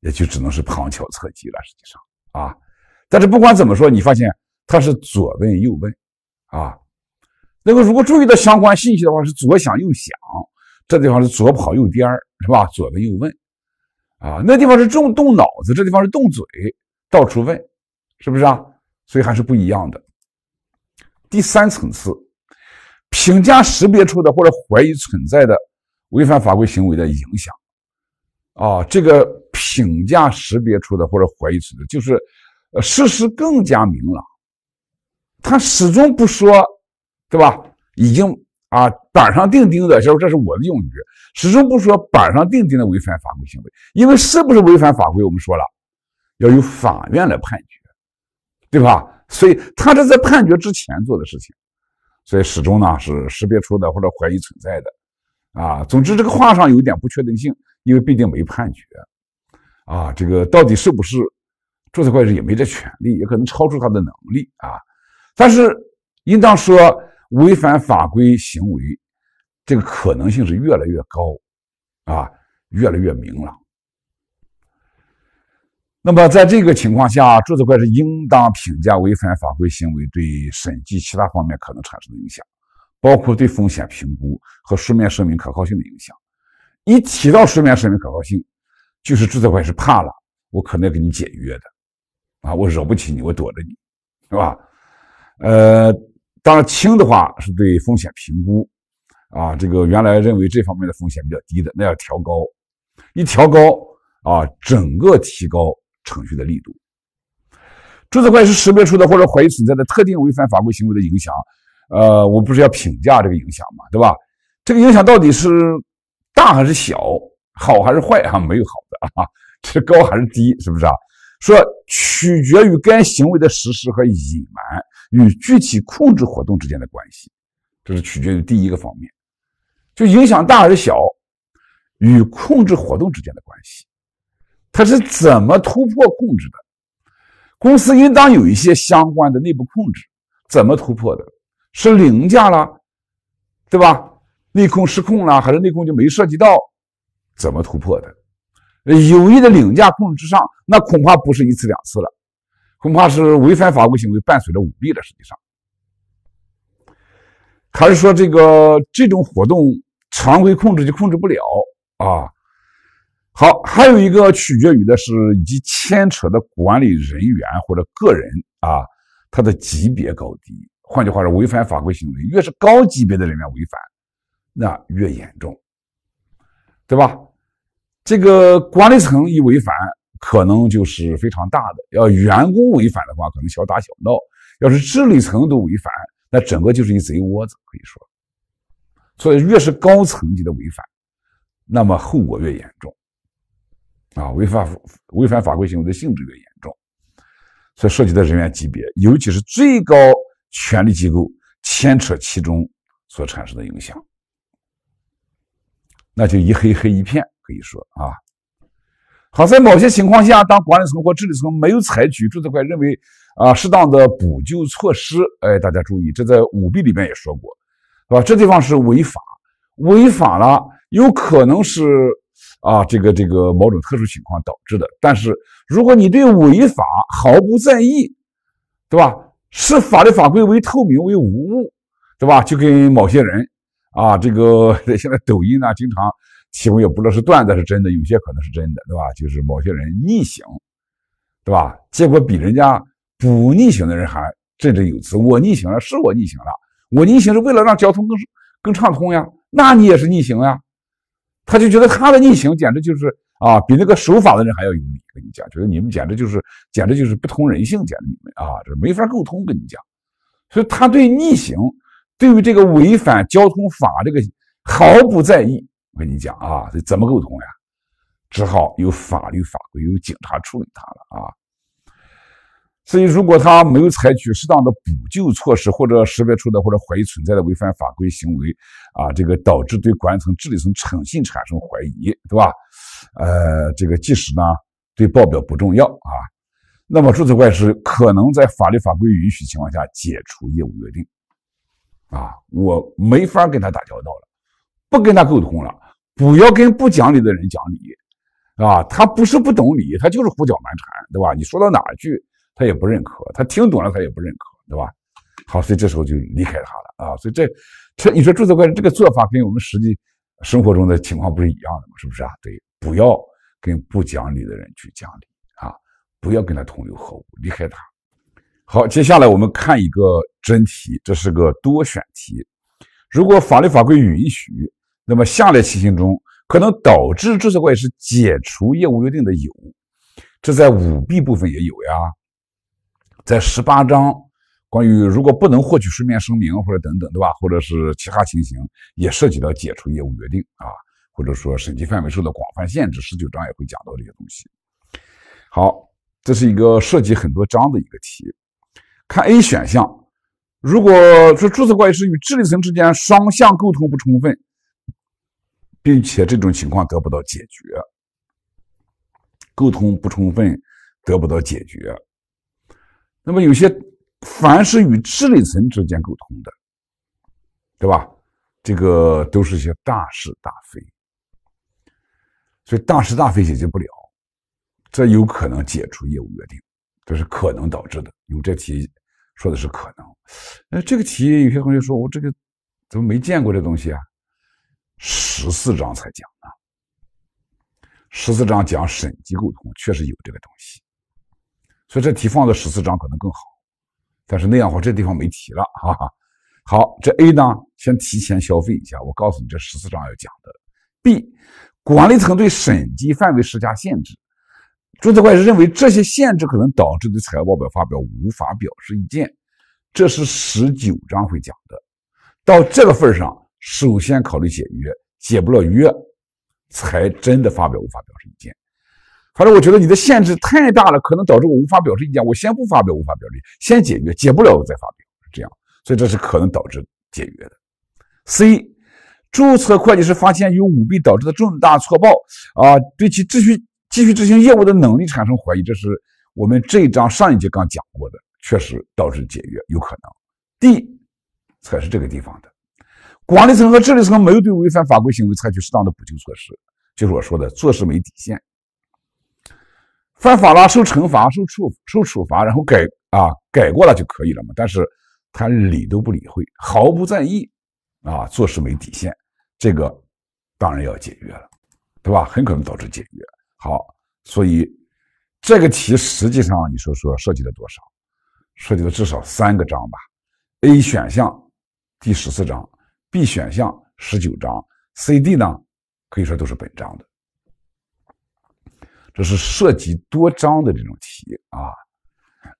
也就只能是旁敲侧击了，实际上啊。但是不管怎么说，你发现他是左问右问啊。那个如果注意到相关信息的话，是左想右想，这地方是左跑右颠儿，是吧？左问右问啊，那地方是重动脑子，这地方是动嘴，到处问，是不是啊？所以还是不一样的。第三层次，评价识别出的或者怀疑存在的违反法规行为的影响。啊，这个评价识别出的或者怀疑出的，就是事实更加明朗。他始终不说，对吧？已经啊，板上钉钉的就是这是我的用语，始终不说板上钉钉的违反法规行为，因为是不是违反法规，我们说了，要由法院来判决，对吧？所以他是在判决之前做的事情，所以始终呢是识别出的或者怀疑存在的。啊，总之这个话上有点不确定性。因为毕竟没判决，啊，这个到底是不是注册会计师也没这权利，也可能超出他的能力啊。但是，应当说，违反法规行为这个可能性是越来越高，啊，越来越明朗。那么，在这个情况下，注册会计师应当评价违反法规行为对审计其他方面可能产生的影响，包括对风险评估和书面声明可靠性的影响。一提到书面审明可靠性，就是注册会计师怕了，我可能要跟你解约的，啊，我惹不起你，我躲着你，是吧？呃，当然轻的话是对风险评估，啊，这个原来认为这方面的风险比较低的，那要调高，一调高啊，整个提高程序的力度。注册会计师识别出的或者怀疑存在的特定违反法规行为的影响，呃，我不是要评价这个影响嘛，对吧？这个影响到底是？大还是小，好还是坏啊？没有好的啊，是高还是低，是不是啊？说取决于该行为的实施和隐瞒与具体控制活动之间的关系，这是取决于第一个方面，就影响大还是小与控制活动之间的关系，它是怎么突破控制的？公司应当有一些相关的内部控制，怎么突破的？是零价了，对吧？内控失控了，还是内控就没涉及到？怎么突破的？有意的领价控制之上，那恐怕不是一次两次了，恐怕是违反法规行为伴随着舞弊了。实际上，还是说这个这种活动常规控制就控制不了啊？好，还有一个取决于的是以及牵扯的管理人员或者个人啊，他的级别高低。换句话说，违反法规行为越是高级别的人员违反。那越严重，对吧？这个管理层一违反，可能就是非常大的；要员工违反的话，可能小打小闹；要是治理层都违反，那整个就是一贼窝子，可以说。所以，越是高层级的违反，那么后果越严重。啊，违法违反法规行为的性质越严重，所以涉及的人员级别，尤其是最高权力机构牵扯其中所产生的影响。那就一黑黑一片，可以说啊。好，在某些情况下，当管理层或治理层没有采取注册会认为啊适当的补救措施，哎，大家注意，这在舞弊里面也说过，是吧？这地方是违法，违法了，有可能是啊这个这个某种特殊情况导致的。但是，如果你对违法毫不在意，对吧？视法律法规为透明为无物，对吧？就跟某些人。啊，这个 现在抖音呢，经常其供也不知道是段子是真的，有些可能是真的，对吧？就是某些人逆行，对吧？结果比人家不逆行的人还振振有词，我逆行了，是我逆行了，我逆行是为了让交通更更畅通呀，那你也是逆行呀？他就觉得他的逆行简直就是啊，比那个守法的人还要有理。跟你讲，觉得你们简直就是简直就是不通人性，简直你们啊，这没法沟通。跟你讲，所以他对逆行。对于这个违反交通法，这个毫不在意。我跟你讲啊，这怎么沟通呀？只好有法律法规，有警察处理他了啊。所以，如果他没有采取适当的补救措施，或者识别出的或者怀疑存在的违反法规行为啊，这个导致对管理层、治理层诚信产生怀疑，对吧？呃，这个即使呢对报表不重要啊，那么注册会计师可能在法律法规允许情况下解除业务约定。啊，我没法跟他打交道了，不跟他沟通了，不要跟不讲理的人讲理，啊，他不是不懂理，他就是胡搅蛮缠，对吧？你说到哪句，他也不认可，他听懂了，他也不认可，对吧？好，所以这时候就离开他了啊。所以这这，你说注册官这个做法跟我们实际生活中的情况不是一样的吗？是不是啊？对，不要跟不讲理的人去讲理啊，不要跟他同流合污，离开他。好，接下来我们看一个真题，这是个多选题。如果法律法规允许，那么下列情形中可能导致注册会计师解除业务约定的有，这在舞弊部分也有呀，在十八章关于如果不能获取书面声明或者等等，对吧？或者是其他情形也涉及到解除业务约定啊，或者说审计范围受到广泛限制，十九章也会讲到这些东西。好，这是一个涉及很多章的一个题。看 A 选项，如果说注册会计师与治理层之间双向沟通不充分，并且这种情况得不到解决，沟通不充分得不到解决，那么有些凡是与治理层之间沟通的，对吧？这个都是些大是大非，所以大是大非解决不了，这有可能解除业务约定，这是可能导致的。有这题。说的是可能，呃，这个题有些同学说我这个怎么没见过这东西啊？十四章才讲呢，十四章讲审计沟通确实有这个东西，所以这题放到十四章可能更好，但是那样的话这地方没题了哈哈。好，这 A 呢，先提前消费一下，我告诉你这十四章要讲的。B，管理层对审计范围施加限制。注册会计师认为这些限制可能导致对财务报表发表无法表示意见，这是十九章会讲的。到这个份上，首先考虑解约，解不了约，才真的发表无法表示意见。反正我觉得你的限制太大了，可能导致我无法表示意见。我先不发表无法表示意见，先解约，解不了我再发表，是这样。所以这是可能导致解约的。C，注册会计师发现有舞弊导致的重大错报，啊，对其秩序继续执行业务的能力产生怀疑，这是我们这一章上一节刚讲过的，确实导致解约有可能。D 才是这个地方的管理层和治理层没有对违反法规行为采取适当的补救措施，就是我说的做事没底线，犯法了受惩罚、受处受处罚，然后改啊改过了就可以了嘛？但是他理都不理会，毫不在意啊，做事没底线，这个当然要解约了，对吧？很可能导致解约。好，所以这个题实际上你说说涉及了多少？涉及了至少三个章吧。A 选项第十四章，B 选项十九章，C、D 呢可以说都是本章的。这是涉及多章的这种题啊。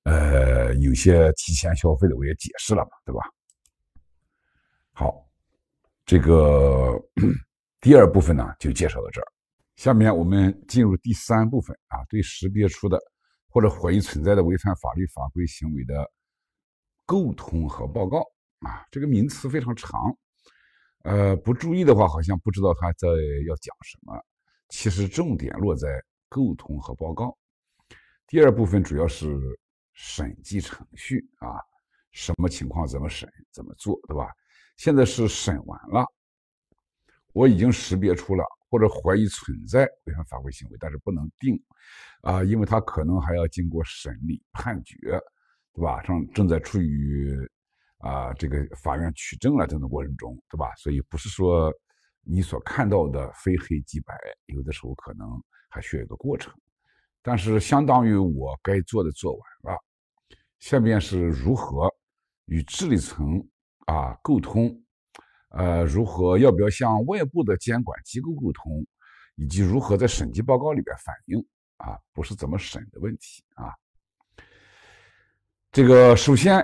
呃，有些提前消费的我也解释了嘛，对吧？好，这个 第二部分呢就介绍到这儿。下面我们进入第三部分啊，对识别出的或者怀疑存在的违反法律法规行为的沟通和报告啊，这个名词非常长，呃，不注意的话好像不知道他在要讲什么。其实重点落在沟通和报告。第二部分主要是审计程序啊，什么情况怎么审怎么做，对吧？现在是审完了，我已经识别出了。或者怀疑存在违反法规行为，但是不能定，啊，因为他可能还要经过审理判决，对吧？正正在处于啊这个法院取证了这种过程中，对吧？所以不是说你所看到的非黑即白，有的时候可能还需要一个过程。但是相当于我该做的做完了，下边是如何与治理层啊沟通。呃，如何要不要向外部的监管机构沟通，以及如何在审计报告里边反映啊？不是怎么审的问题啊。这个首先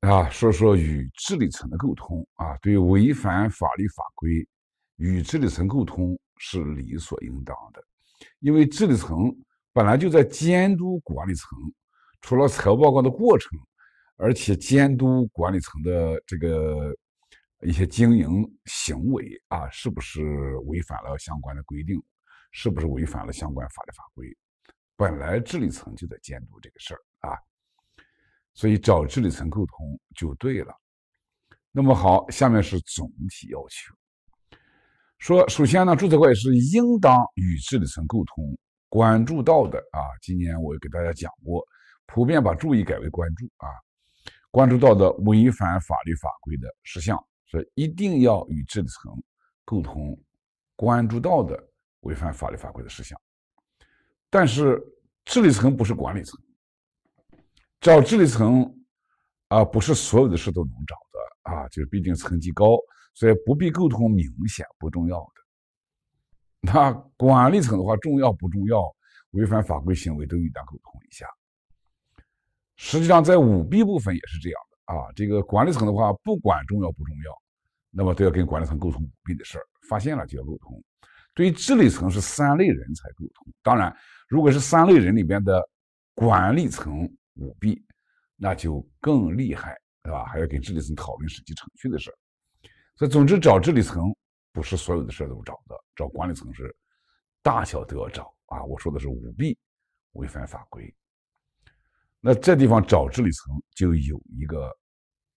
啊，说说与治理层的沟通啊，对于违反法律法规，与治理层沟通是理所应当的，因为治理层本来就在监督管理层，除了财务报告的过程，而且监督管理层的这个。一些经营行为啊，是不是违反了相关的规定？是不是违反了相关法律法规？本来治理层就在监督这个事儿啊，所以找治理层沟通就对了。那么好，下面是总体要求。说，首先呢，注册会计师应当与治理层沟通关注到的啊，今年我给大家讲过，普遍把注意改为关注啊，关注到的违反法律法规的事项。一定要与治理层沟通关注到的违反法律法规的事项，但是治理层不是管理层，找治理层啊，不是所有的事都能找的啊，就是毕竟层级高，所以不必沟通明显不重要的。那管理层的话，重要不重要？违反法规行为都应当沟通一下。实际上，在舞弊部分也是这样的啊，这个管理层的话，不管重要不重要。那么都要跟管理层沟通舞弊的事儿，发现了就要沟通。对于治理层是三类人才沟通，当然如果是三类人里边的管理层舞弊，那就更厉害，对吧？还要跟治理层讨论审计程序的事儿。所以总之找治理层不是所有的事儿都找的，找管理层是大小都要找啊。我说的是舞弊、违反法规。那这地方找治理层就有一个。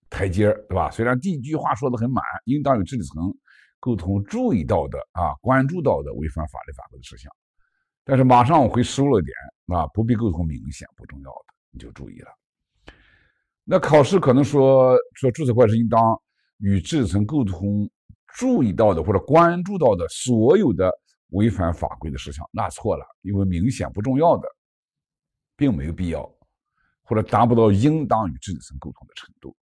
台阶儿，对吧？虽然第一句话说得很满，应当与治理层沟通注意到的啊，关注到的违反法律法规的事项，但是马上往回收了点，啊，不必沟通明显不重要的，你就注意了。那考试可能说说注册会计师应当与治理层沟通注意到的或者关注到的所有的违反法规的事项，那错了，因为明显不重要的，并没有必要，或者达不到应当与治理层沟通的程度。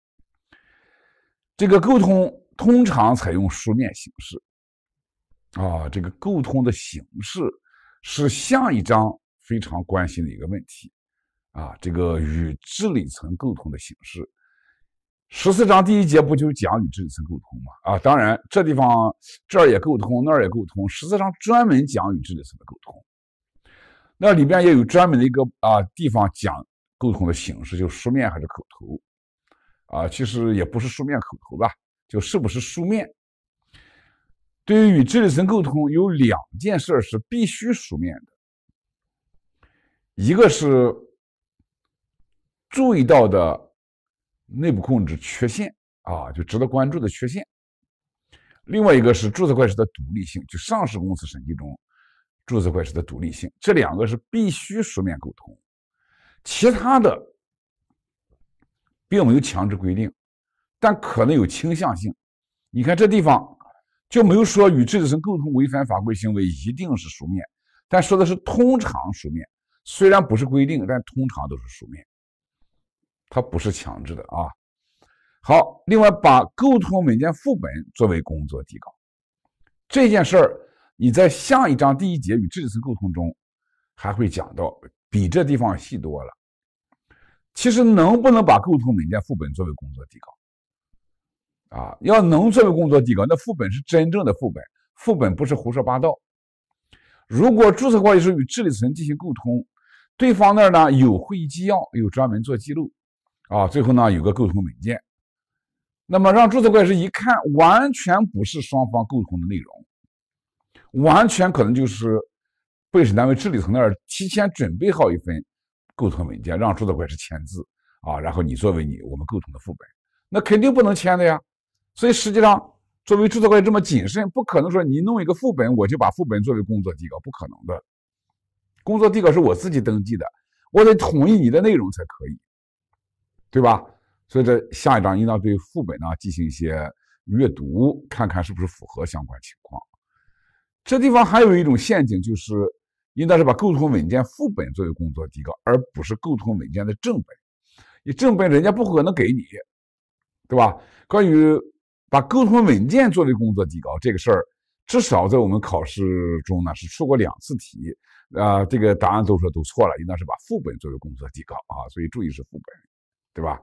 这个沟通通常采用书面形式，啊，这个沟通的形式是下一章非常关心的一个问题，啊，这个与治理层沟通的形式，十四章第一节不就讲与治理层沟通吗？啊，当然这地方这儿也沟通那儿也沟通，十四章专门讲与治理层的沟通，那里边也有专门的一个啊地方讲沟通的形式，就书面还是口头。啊，其实也不是书面、口头吧，就是不是书面。对于与治理层沟通，有两件事是必须书面的，一个是注意到的内部控制缺陷啊，就值得关注的缺陷；另外一个是注册会计师的独立性，就上市公司审计中注册会计师的独立性，这两个是必须书面沟通，其他的。并没有强制规定，但可能有倾向性。你看这地方就没有说与制子层沟通违反法规行为一定是书面，但说的是通常书面。虽然不是规定，但通常都是书面。它不是强制的啊。好，另外把沟通文件副本作为工作底稿，这件事儿你在下一章第一节与制子层沟通中还会讲到，比这地方细多了。其实能不能把沟通文件副本作为工作底稿？啊，要能作为工作底稿，那副本是真正的副本，副本不是胡说八道。如果注册会计师与治理层进行沟通，对方那儿呢有会议纪要，有专门做记录，啊，最后呢有个沟通文件，那么让注册会计师一看，完全不是双方沟通的内容，完全可能就是被审单位治理层那儿提前准备好一份。沟通文件让制作官是签字啊，然后你作为你我们沟通的副本，那肯定不能签的呀。所以实际上作为制作官这么谨慎，不可能说你弄一个副本，我就把副本作为工作底稿，不可能的。工作底稿是我自己登记的，我得同意你的内容才可以，对吧？所以这下一章应当对副本呢进行一些阅读，看看是不是符合相关情况。这地方还有一种陷阱就是。应当是把沟通文件副本作为工作底稿，而不是沟通文件的正本。你正本人家不可能给你，对吧？关于把沟通文件作为工作底稿这个事儿，至少在我们考试中呢是出过两次题啊。这个答案都说都错了，应当是把副本作为工作底稿啊。所以注意是副本，对吧？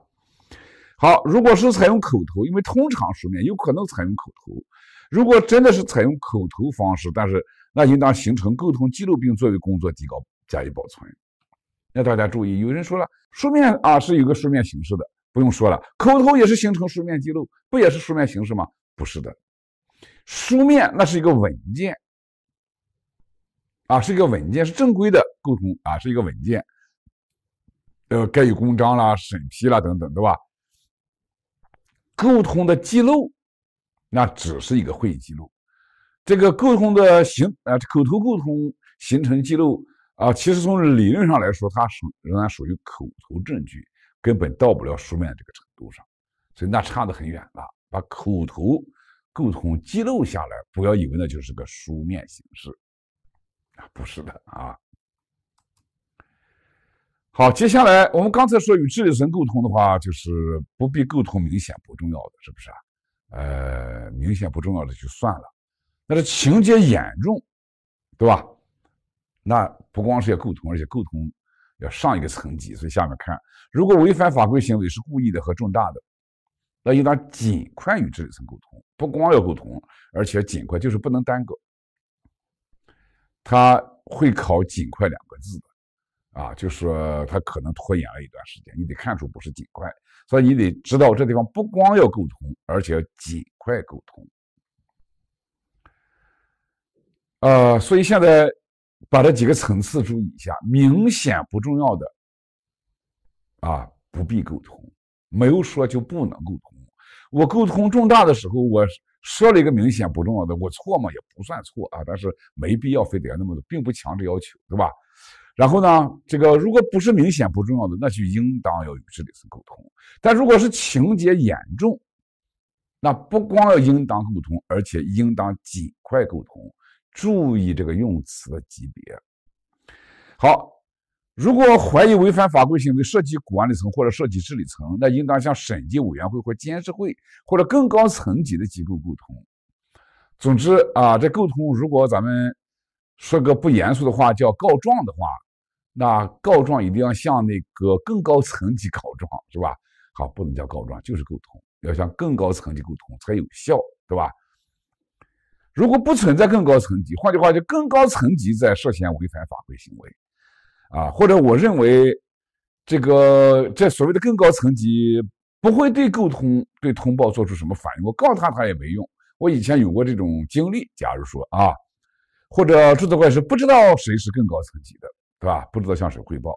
好，如果是采用口头，因为通常书面有可能采用口头。如果真的是采用口头方式，但是。那应当形成沟通记录，并作为工作底稿加以保存。那大家注意，有人说了，书面啊是有个书面形式的，不用说了，口头也是形成书面记录，不也是书面形式吗？不是的，书面那是一个文件啊，是一个文件，是正规的沟通啊，是一个文件。呃，盖有公章啦、审批啦等等，对吧？沟通的记录，那只是一个会议记录。这个沟通的形，呃，口头沟通形成记录啊，其实从理论上来说，它是仍然属于口头证据，根本到不了书面这个程度上，所以那差得很远了。把口头沟通记录下来，不要以为那就是个书面形式，啊，不是的啊。好，接下来我们刚才说与智神沟通的话，就是不必沟通明显不重要的，是不是啊？呃，明显不重要的就算了。那是情节严重，对吧？那不光是要沟通，而且沟通要上一个层级。所以下面看，如果违反法规行为是故意的和重大的，那应当尽快与治理层沟通。不光要沟通，而且尽快，就是不能耽搁。他会考“尽快”两个字的，啊，就是说他可能拖延了一段时间，你得看出不是尽快。所以你得知道这地方不光要沟通，而且要尽快沟通。呃，所以现在把这几个层次注意一下，明显不重要的啊，不必沟通，没有说就不能沟通。我沟通重大的时候，我说了一个明显不重要的，我错嘛也不算错啊，但是没必要非得要那么多，并不强制要求，对吧？然后呢，这个如果不是明显不重要的，那就应当要与这里行沟通。但如果是情节严重，那不光要应当沟通，而且应当尽快沟通。注意这个用词的级别。好，如果怀疑违反法规行为涉及管理层或者涉及治理层，那应当向审计委员会或监事会或者更高层级的机构沟通。总之啊，这沟通，如果咱们说个不严肃的话，叫告状的话，那告状一定要向那个更高层级告状，是吧？好，不能叫告状，就是沟通，要向更高层级沟通才有效，对吧？如果不存在更高层级，换句话，就更高层级在涉嫌违反法规行为，啊，或者我认为，这个这所谓的更高层级不会对沟通对通报做出什么反应。我告他他也没用。我以前有过这种经历。假如说啊，或者注册会计师不知道谁是更高层级的，对吧？不知道向谁汇报，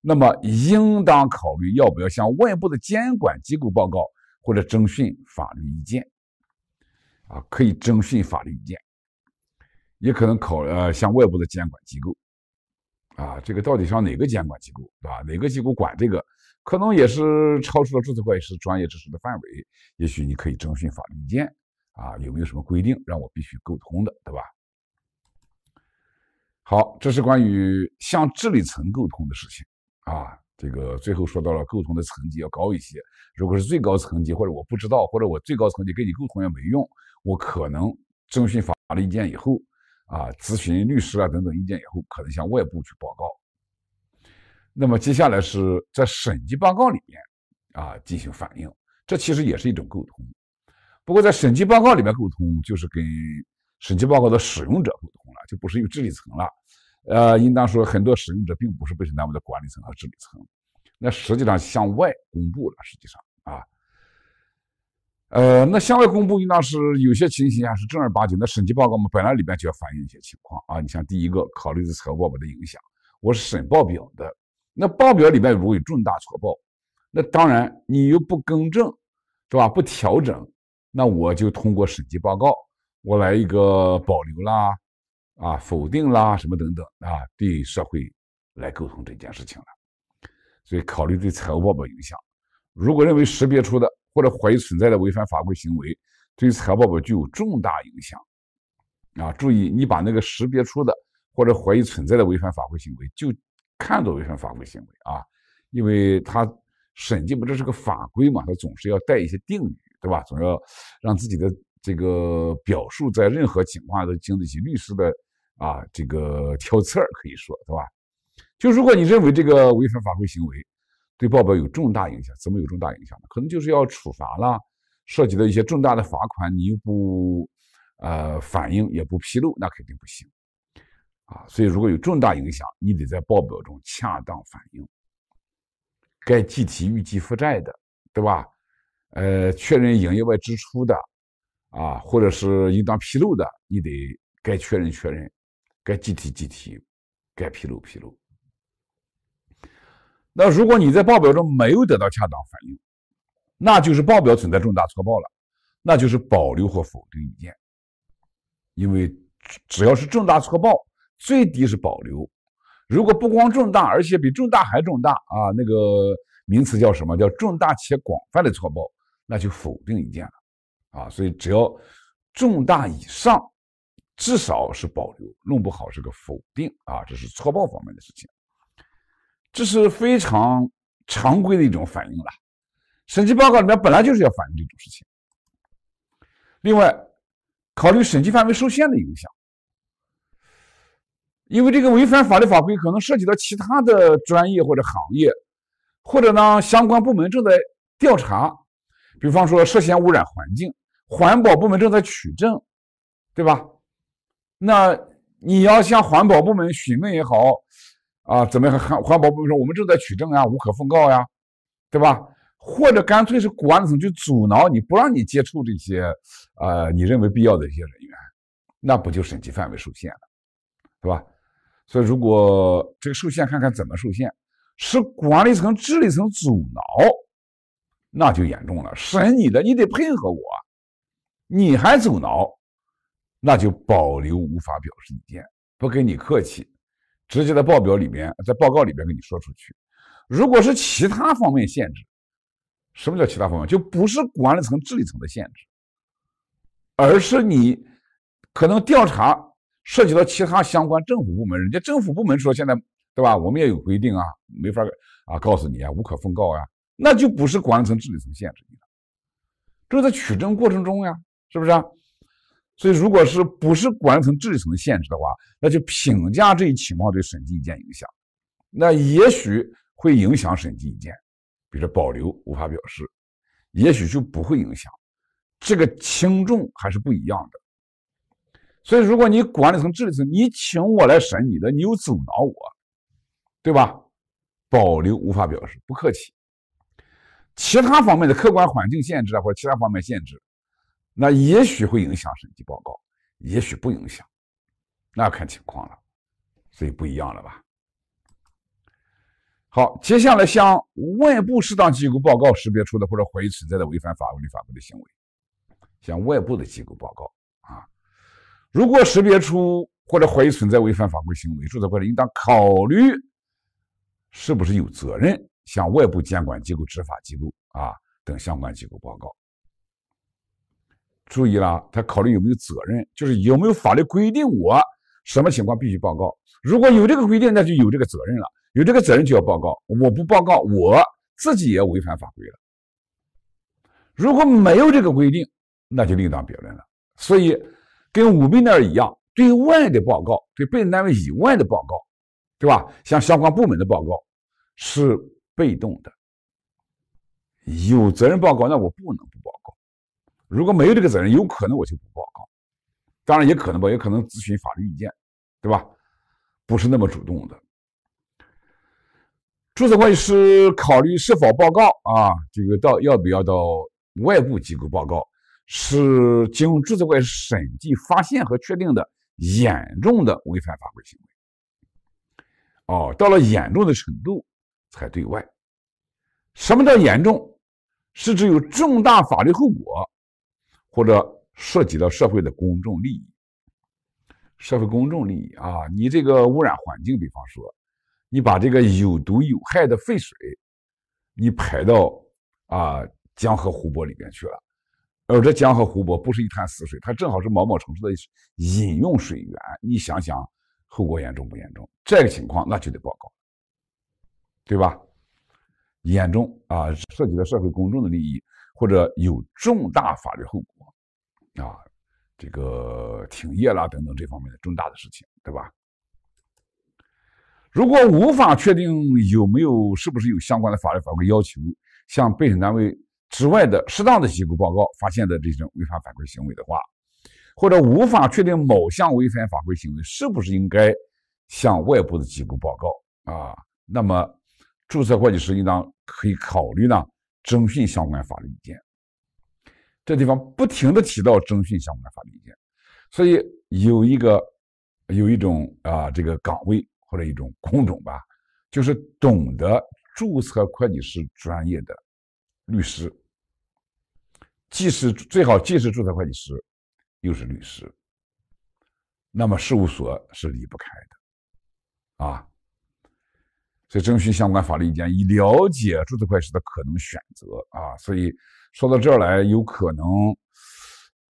那么应当考虑要不要向外部的监管机构报告或者征询法律意见。啊，可以征询法律意见，也可能考呃向外部的监管机构啊，这个到底向哪个监管机构啊？哪个机构管这个？可能也是超出了注册会计师专业知识的范围，也许你可以征询法律意见啊，有没有什么规定让我必须沟通的，对吧？好，这是关于向治理层沟通的事情啊。这个最后说到了沟通的层级要高一些，如果是最高层级，或者我不知道，或者我最高层级跟你沟通也没用。我可能征询法律意见以后，啊，咨询律师啊等等意见以后，可能向外部去报告。那么接下来是在审计报告里面啊进行反映，这其实也是一种沟通。不过在审计报告里面沟通，就是跟审计报告的使用者沟通了，就不是与治理层了。呃，应当说很多使用者并不是被审单位的管理层和治理层，那实际上向外公布了，实际上啊。呃，那向外公布应当是有些情形下是正儿八经的审计报告嘛，本来里边就要反映一些情况啊。你像第一个，考虑对财务报表的影响，我是审报表的，那报表里边如果有重大错报，那当然你又不更正，是吧？不调整，那我就通过审计报告，我来一个保留啦，啊，否定啦，什么等等啊，对社会来沟通这件事情了。所以考虑对财务报表影响，如果认为识别出的。或者怀疑存在的违反法规行为，对财务报表具有重大影响，啊，注意，你把那个识别出的或者怀疑存在的违反法规行为，就看作违反法规行为啊，因为他审计嘛，这是个法规嘛，他总是要带一些定语，对吧？总要让自己的这个表述在任何情况下都经得起律师的啊这个挑刺儿，可以说对吧？就如果你认为这个违反法规行为，对报表有重大影响，怎么有重大影响呢？可能就是要处罚了，涉及到一些重大的罚款，你又不呃反映，也不披露，那肯定不行啊。所以如果有重大影响，你得在报表中恰当反映。该计提预计负债的，对吧？呃，确认营业外支出的，啊，或者是应当披露的，你得该确认确认，该计提计提，该披露披露。那如果你在报表中没有得到恰当反应，那就是报表存在重大错报了，那就是保留或否定意见。因为只要是重大错报，最低是保留；如果不光重大，而且比重大还重大啊，那个名词叫什么？叫重大且广泛的错报，那就否定意见了。啊，所以只要重大以上，至少是保留，弄不好是个否定啊。这是错报方面的事情。这是非常常规的一种反应了。审计报告里面本来就是要反映这种事情。另外，考虑审计范围受限的影响，因为这个违反法律法规可能涉及到其他的专业或者行业，或者呢相关部门正在调查，比方说涉嫌污染环境，环保部门正在取证，对吧？那你要向环保部门询问也好。啊，怎么环环保部门说我们正在取证啊，无可奉告呀，对吧？或者干脆是管理层去阻挠你，不让你接触这些啊，你认为必要的一些人员，那不就审计范围受限了，是吧？所以如果这个受限看看怎么受限，是管理层、治理层阻挠，那就严重了。审你的，你得配合我，你还阻挠，那就保留无法表示意见，不跟你客气。直接在报表里面，在报告里面跟你说出去。如果是其他方面限制，什么叫其他方面？就不是管理层、治理层的限制，而是你可能调查涉及到其他相关政府部门，人家政府部门说现在对吧？我们也有规定啊，没法啊，告诉你啊，无可奉告啊，那就不是管理层、治理层限制你了。这是在取证过程中呀，是不是？所以，如果是不是管理层治理层限制的话，那就评价这一情况对审计意见影响。那也许会影响审计意见，比如保留、无法表示，也许就不会影响。这个轻重还是不一样的。所以，如果你管理层治理层，你请我来审你的，你又阻挠我，对吧？保留、无法表示，不客气。其他方面的客观环境限制啊，或者其他方面限制。那也许会影响审计报告，也许不影响，那要看情况了，所以不一样了吧？好，接下来向外部适当机构报告识别出的或者怀疑存在的违反法律、法规的行为，向外部的机构报告啊。如果识别出或者怀疑存在违反法规行为，注册会计应当考虑是不是有责任向外部监管机构、执法机构啊等相关机构报告。注意了，他考虑有没有责任，就是有没有法律规定我什么情况必须报告。如果有这个规定，那就有这个责任了，有这个责任就要报告。我不报告，我自己也违反法规了。如果没有这个规定，那就另当别论了。所以，跟武斌那儿一样，对外的报告，对被单位以外的报告，对吧？向相关部门的报告是被动的。有责任报告，那我不能不报。如果没有这个责任，有可能我就不报告，当然也可能吧，也可能咨询法律意见，对吧？不是那么主动的。注册会计师考虑是否报告啊，这个到要不要到外部机构报告，是经注册会计师审计发现和确定的严重的违反法规行为。哦，到了严重的程度才对外。什么叫严重？是指有重大法律后果。或者涉及到社会的公众利益，社会公众利益啊，你这个污染环境，比方说，你把这个有毒有害的废水，你排到啊江河湖泊里面去了，而这江河湖泊不是一潭死水，它正好是某某城市的饮用水源，你想想后果严重不严重？这个情况那就得报告，对吧？严重啊，涉及到社会公众的利益。或者有重大法律后果，啊，这个停业啦等等这方面的重大的事情，对吧？如果无法确定有没有是不是有相关的法律法规要求向被审单位之外的适当的机构报告发现的这种违反法规行为的话，或者无法确定某项违反法规行为是不是应该向外部的机构报告啊，那么注册会计师应当可以考虑呢。征询相关法律意见，这地方不停的提到征询相关法律意见，所以有一个有一种啊这个岗位或者一种工种吧，就是懂得注册会计师专业的律师，既是最好既是注册会计师，又是律师，那么事务所是离不开的啊。所以，征询相关法律意见，以了解注册会计师的可能选择啊。所以，说到这儿来，有可能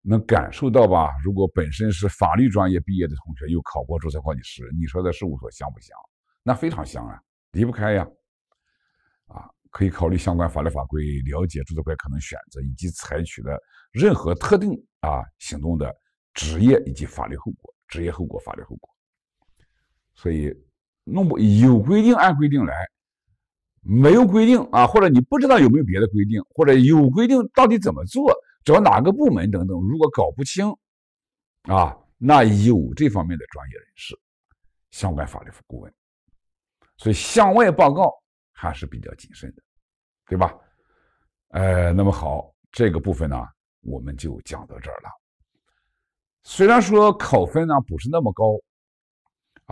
能感受到吧？如果本身是法律专业毕业的同学，又考过注册会计师，你说在事务所香不香？那非常香啊，离不开呀。啊，可以考虑相关法律法规，了解注册会可能选择，以及采取的任何特定啊行动的职业以及法律后果，职业后果、法律后果。所以。那么有规定，按规定来；没有规定啊，或者你不知道有没有别的规定，或者有规定到底怎么做，找哪个部门等等。如果搞不清啊，那有这方面的专业人士、相关法律顾问，所以向外报告还是比较谨慎的，对吧？呃，那么好，这个部分呢，我们就讲到这儿了。虽然说考分呢不是那么高。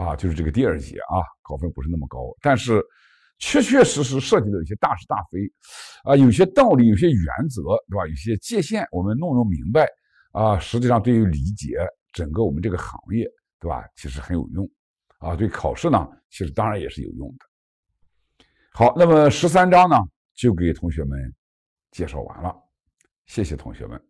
啊，就是这个第二节啊，考分不是那么高，但是确确实实涉及到一些大是大非，啊，有些道理，有些原则，对吧？有些界限，我们弄弄明白啊，实际上对于理解整个我们这个行业，对吧？其实很有用啊，对考试呢，其实当然也是有用的。好，那么十三章呢，就给同学们介绍完了，谢谢同学们。